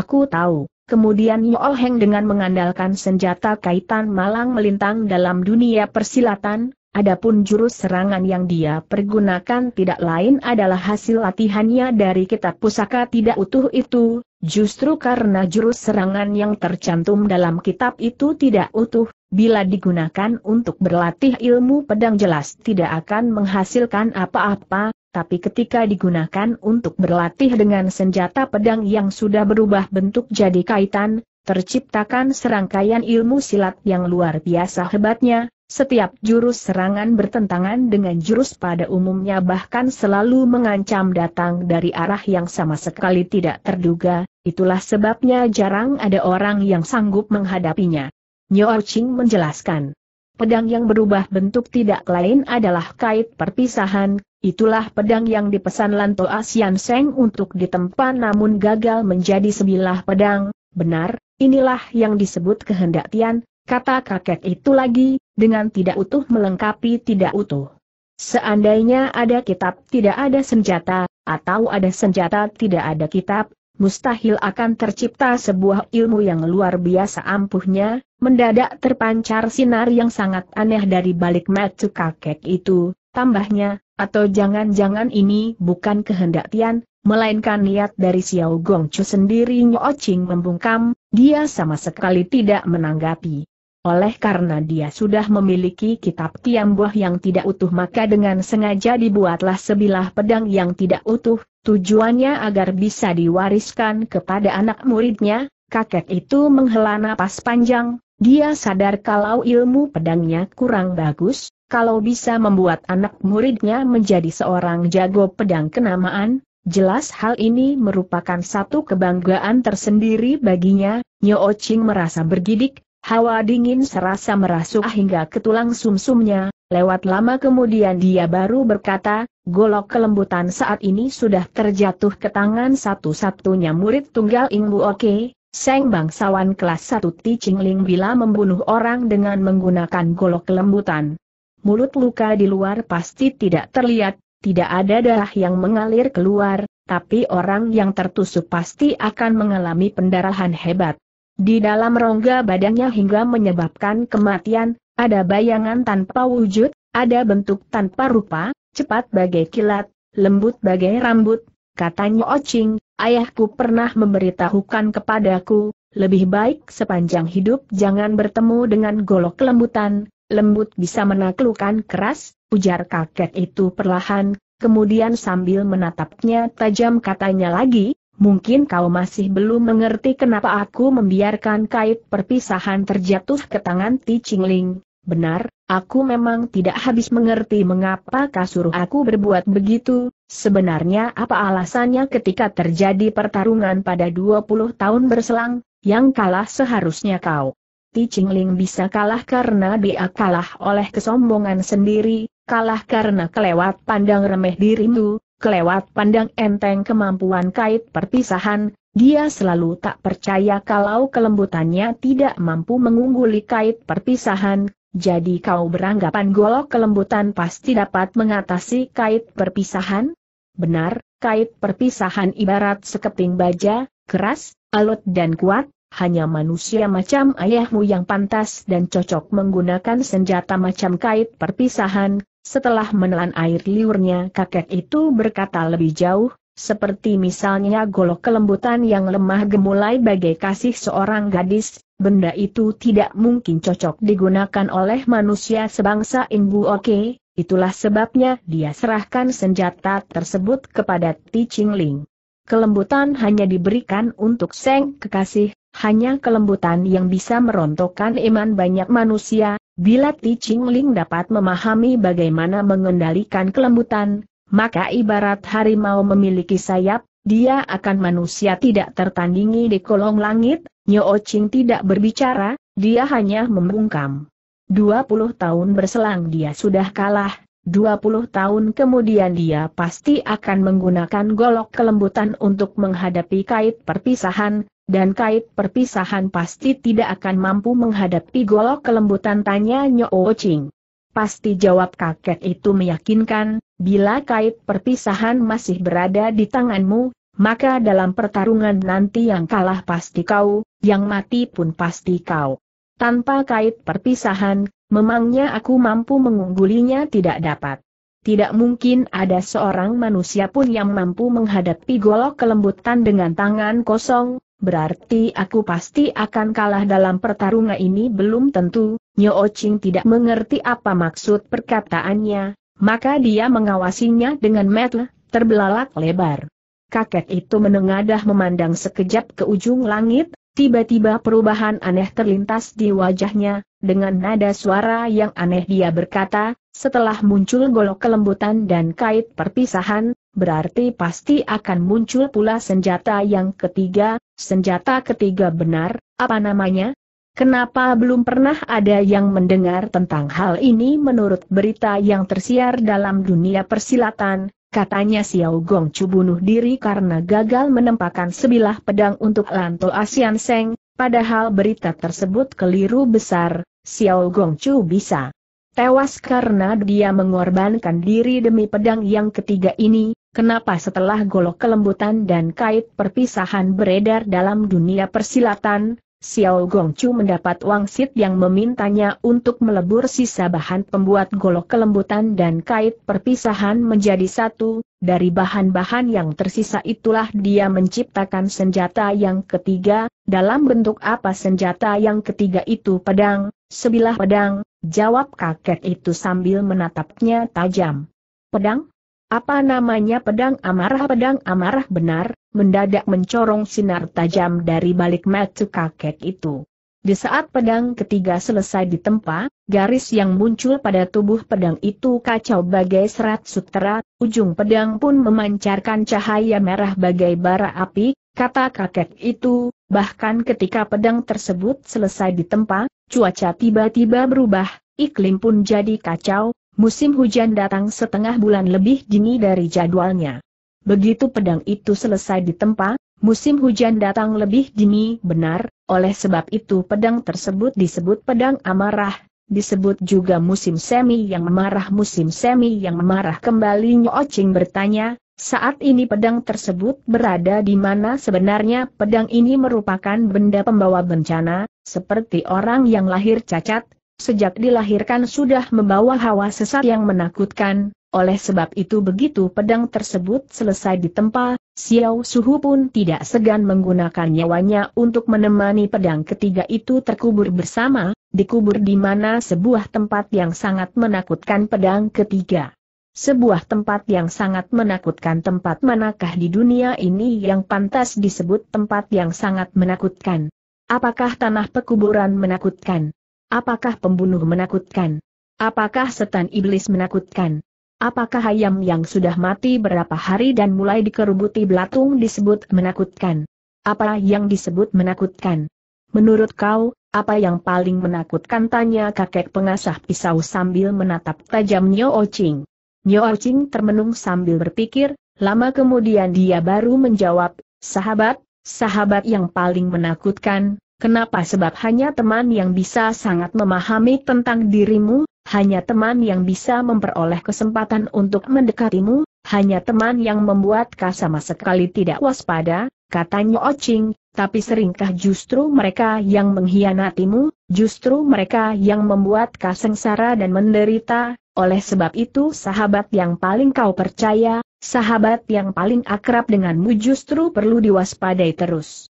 Aku tahu. Kemudian Yo Heng dengan mengandalkan senjata kaitan malang melintang dalam dunia persilatan, Adapun jurus serangan yang dia pergunakan tidak lain adalah hasil latihannya dari kitab pusaka tidak utuh itu, justru karena jurus serangan yang tercantum dalam kitab itu tidak utuh, bila digunakan untuk berlatih ilmu pedang jelas tidak akan menghasilkan apa-apa, tapi ketika digunakan untuk berlatih dengan senjata pedang yang sudah berubah bentuk jadi kaitan, Terciptakan serangkaian ilmu silat yang luar biasa hebatnya, setiap jurus serangan bertentangan dengan jurus pada umumnya bahkan selalu mengancam datang dari arah yang sama sekali tidak terduga, itulah sebabnya jarang ada orang yang sanggup menghadapinya. Nyo Ching menjelaskan. Pedang yang berubah bentuk tidak lain adalah kait perpisahan, itulah pedang yang dipesan Lanto Asian Seng untuk ditempa namun gagal menjadi sebilah pedang, Benar, inilah yang disebut kehendak Tian, kata kakek itu lagi, dengan tidak utuh melengkapi tidak utuh. Seandainya ada kitab tidak ada senjata, atau ada senjata tidak ada kitab, mustahil akan tercipta sebuah ilmu yang luar biasa ampuhnya, mendadak terpancar sinar yang sangat aneh dari balik mata kakek itu, tambahnya, atau jangan-jangan ini bukan kehendak Tian, melainkan niat dari Xiao Gongchu sendiri Nyo Ching membungkam, dia sama sekali tidak menanggapi. Oleh karena dia sudah memiliki kitab Tiambuah yang tidak utuh maka dengan sengaja dibuatlah sebilah pedang yang tidak utuh, tujuannya agar bisa diwariskan kepada anak muridnya, kakek itu menghela napas panjang, dia sadar kalau ilmu pedangnya kurang bagus, kalau bisa membuat anak muridnya menjadi seorang jago pedang kenamaan, Jelas hal ini merupakan satu kebanggaan tersendiri baginya, Nyo Ching merasa bergidik, hawa dingin serasa merasuk hingga ke tulang sumsumnya, lewat lama kemudian dia baru berkata, golok kelembutan saat ini sudah terjatuh ke tangan satu-satunya murid tunggal Bu Oke, Seng bangsawan kelas 1 Ti Ling bila membunuh orang dengan menggunakan golok kelembutan. Mulut luka di luar pasti tidak terlihat, tidak ada darah yang mengalir keluar, tapi orang yang tertusuk pasti akan mengalami pendarahan hebat. Di dalam rongga badannya hingga menyebabkan kematian, ada bayangan tanpa wujud, ada bentuk tanpa rupa, cepat bagai kilat, lembut bagai rambut, katanya Ocing, oh ayahku pernah memberitahukan kepadaku, lebih baik sepanjang hidup jangan bertemu dengan golok kelembutan, lembut bisa menaklukkan keras, ujar kakek itu perlahan, kemudian sambil menatapnya tajam katanya lagi, mungkin kau masih belum mengerti kenapa aku membiarkan kait perpisahan terjatuh ke tangan Ti Qingling. Benar, aku memang tidak habis mengerti mengapa kasur aku berbuat begitu, sebenarnya apa alasannya ketika terjadi pertarungan pada 20 tahun berselang, yang kalah seharusnya kau. Ti Qingling bisa kalah karena dia kalah oleh kesombongan sendiri, kalah karena kelewat pandang remeh dirimu, kelewat pandang enteng kemampuan kait perpisahan, dia selalu tak percaya kalau kelembutannya tidak mampu mengungguli kait perpisahan, jadi kau beranggapan golok kelembutan pasti dapat mengatasi kait perpisahan? Benar, kait perpisahan ibarat sekeping baja, keras, alot dan kuat, hanya manusia macam ayahmu yang pantas dan cocok menggunakan senjata macam kait perpisahan, setelah menelan air liurnya kakek itu berkata lebih jauh, seperti misalnya golok kelembutan yang lemah gemulai bagai kasih seorang gadis, benda itu tidak mungkin cocok digunakan oleh manusia sebangsa Inbu Oke, itulah sebabnya dia serahkan senjata tersebut kepada Ti Ching Ling. Kelembutan hanya diberikan untuk Seng Kekasih, hanya kelembutan yang bisa merontokkan iman banyak manusia, Bila Ti Ching Ling dapat memahami bagaimana mengendalikan kelembutan, maka ibarat harimau memiliki sayap, dia akan manusia tidak tertandingi di kolong langit, Nyo Ching tidak berbicara, dia hanya membungkam. 20 tahun berselang dia sudah kalah, 20 tahun kemudian dia pasti akan menggunakan golok kelembutan untuk menghadapi kait perpisahan, dan kait perpisahan pasti tidak akan mampu menghadapi golok kelembutan tanya Nyo Ching. Pasti jawab kakek itu meyakinkan, bila kait perpisahan masih berada di tanganmu, maka dalam pertarungan nanti yang kalah pasti kau, yang mati pun pasti kau. Tanpa kait perpisahan, Memangnya aku mampu mengunggulinya tidak dapat. Tidak mungkin ada seorang manusia pun yang mampu menghadapi golok kelembutan dengan tangan kosong, berarti aku pasti akan kalah dalam pertarungan ini belum tentu, Nyo Ching tidak mengerti apa maksud perkataannya, maka dia mengawasinya dengan mata terbelalak lebar. Kakek itu menengadah memandang sekejap ke ujung langit, tiba-tiba perubahan aneh terlintas di wajahnya, dengan nada suara yang aneh dia berkata, setelah muncul golok kelembutan dan kait perpisahan, berarti pasti akan muncul pula senjata yang ketiga, senjata ketiga benar, apa namanya? Kenapa belum pernah ada yang mendengar tentang hal ini menurut berita yang tersiar dalam dunia persilatan, katanya Xiao Gongcu bunuh diri karena gagal menempakan sebilah pedang untuk Lanto Asian Seng, padahal berita tersebut keliru besar, Xiao Gongchu bisa tewas karena dia mengorbankan diri demi pedang yang ketiga ini, kenapa setelah golok kelembutan dan kait perpisahan beredar dalam dunia persilatan, Xiao Gongchu mendapat wangsit yang memintanya untuk melebur sisa bahan pembuat golok kelembutan dan kait perpisahan menjadi satu, dari bahan-bahan yang tersisa itulah dia menciptakan senjata yang ketiga, dalam bentuk apa senjata yang ketiga itu pedang, sebilah pedang, jawab kakek itu sambil menatapnya tajam. Pedang? Apa namanya pedang amarah? Pedang amarah benar, mendadak mencorong sinar tajam dari balik mata kakek itu. Di saat pedang ketiga selesai ditempa, garis yang muncul pada tubuh pedang itu kacau bagai serat sutera, ujung pedang pun memancarkan cahaya merah bagai bara api, kata kakek itu, bahkan ketika pedang tersebut selesai ditempa, cuaca tiba-tiba berubah, iklim pun jadi kacau, Musim hujan datang setengah bulan lebih dini dari jadwalnya. Begitu pedang itu selesai ditempa, musim hujan datang lebih dini benar, oleh sebab itu pedang tersebut disebut pedang amarah, disebut juga musim semi yang memarah musim semi yang memarah kembali Nyocing bertanya, saat ini pedang tersebut berada di mana sebenarnya pedang ini merupakan benda pembawa bencana, seperti orang yang lahir cacat, sejak dilahirkan sudah membawa hawa sesat yang menakutkan, oleh sebab itu begitu pedang tersebut selesai ditempa, Xiao Suhu pun tidak segan menggunakan nyawanya untuk menemani pedang ketiga itu terkubur bersama, dikubur di mana sebuah tempat yang sangat menakutkan pedang ketiga. Sebuah tempat yang sangat menakutkan tempat manakah di dunia ini yang pantas disebut tempat yang sangat menakutkan. Apakah tanah pekuburan menakutkan? Apakah pembunuh menakutkan? Apakah setan iblis menakutkan? Apakah ayam yang sudah mati berapa hari dan mulai dikerubuti belatung disebut menakutkan? Apa yang disebut menakutkan? Menurut kau, apa yang paling menakutkan tanya kakek pengasah pisau sambil menatap tajam Nyo Oching. Nyo Oching termenung sambil berpikir, lama kemudian dia baru menjawab, sahabat, sahabat yang paling menakutkan, Kenapa sebab hanya teman yang bisa sangat memahami tentang dirimu, hanya teman yang bisa memperoleh kesempatan untuk mendekatimu, hanya teman yang membuat kau sama sekali tidak waspada, katanya Ocing, oh tapi seringkah justru mereka yang mengkhianatimu, justru mereka yang membuat kau sengsara dan menderita, oleh sebab itu sahabat yang paling kau percaya, sahabat yang paling akrab denganmu justru perlu diwaspadai terus.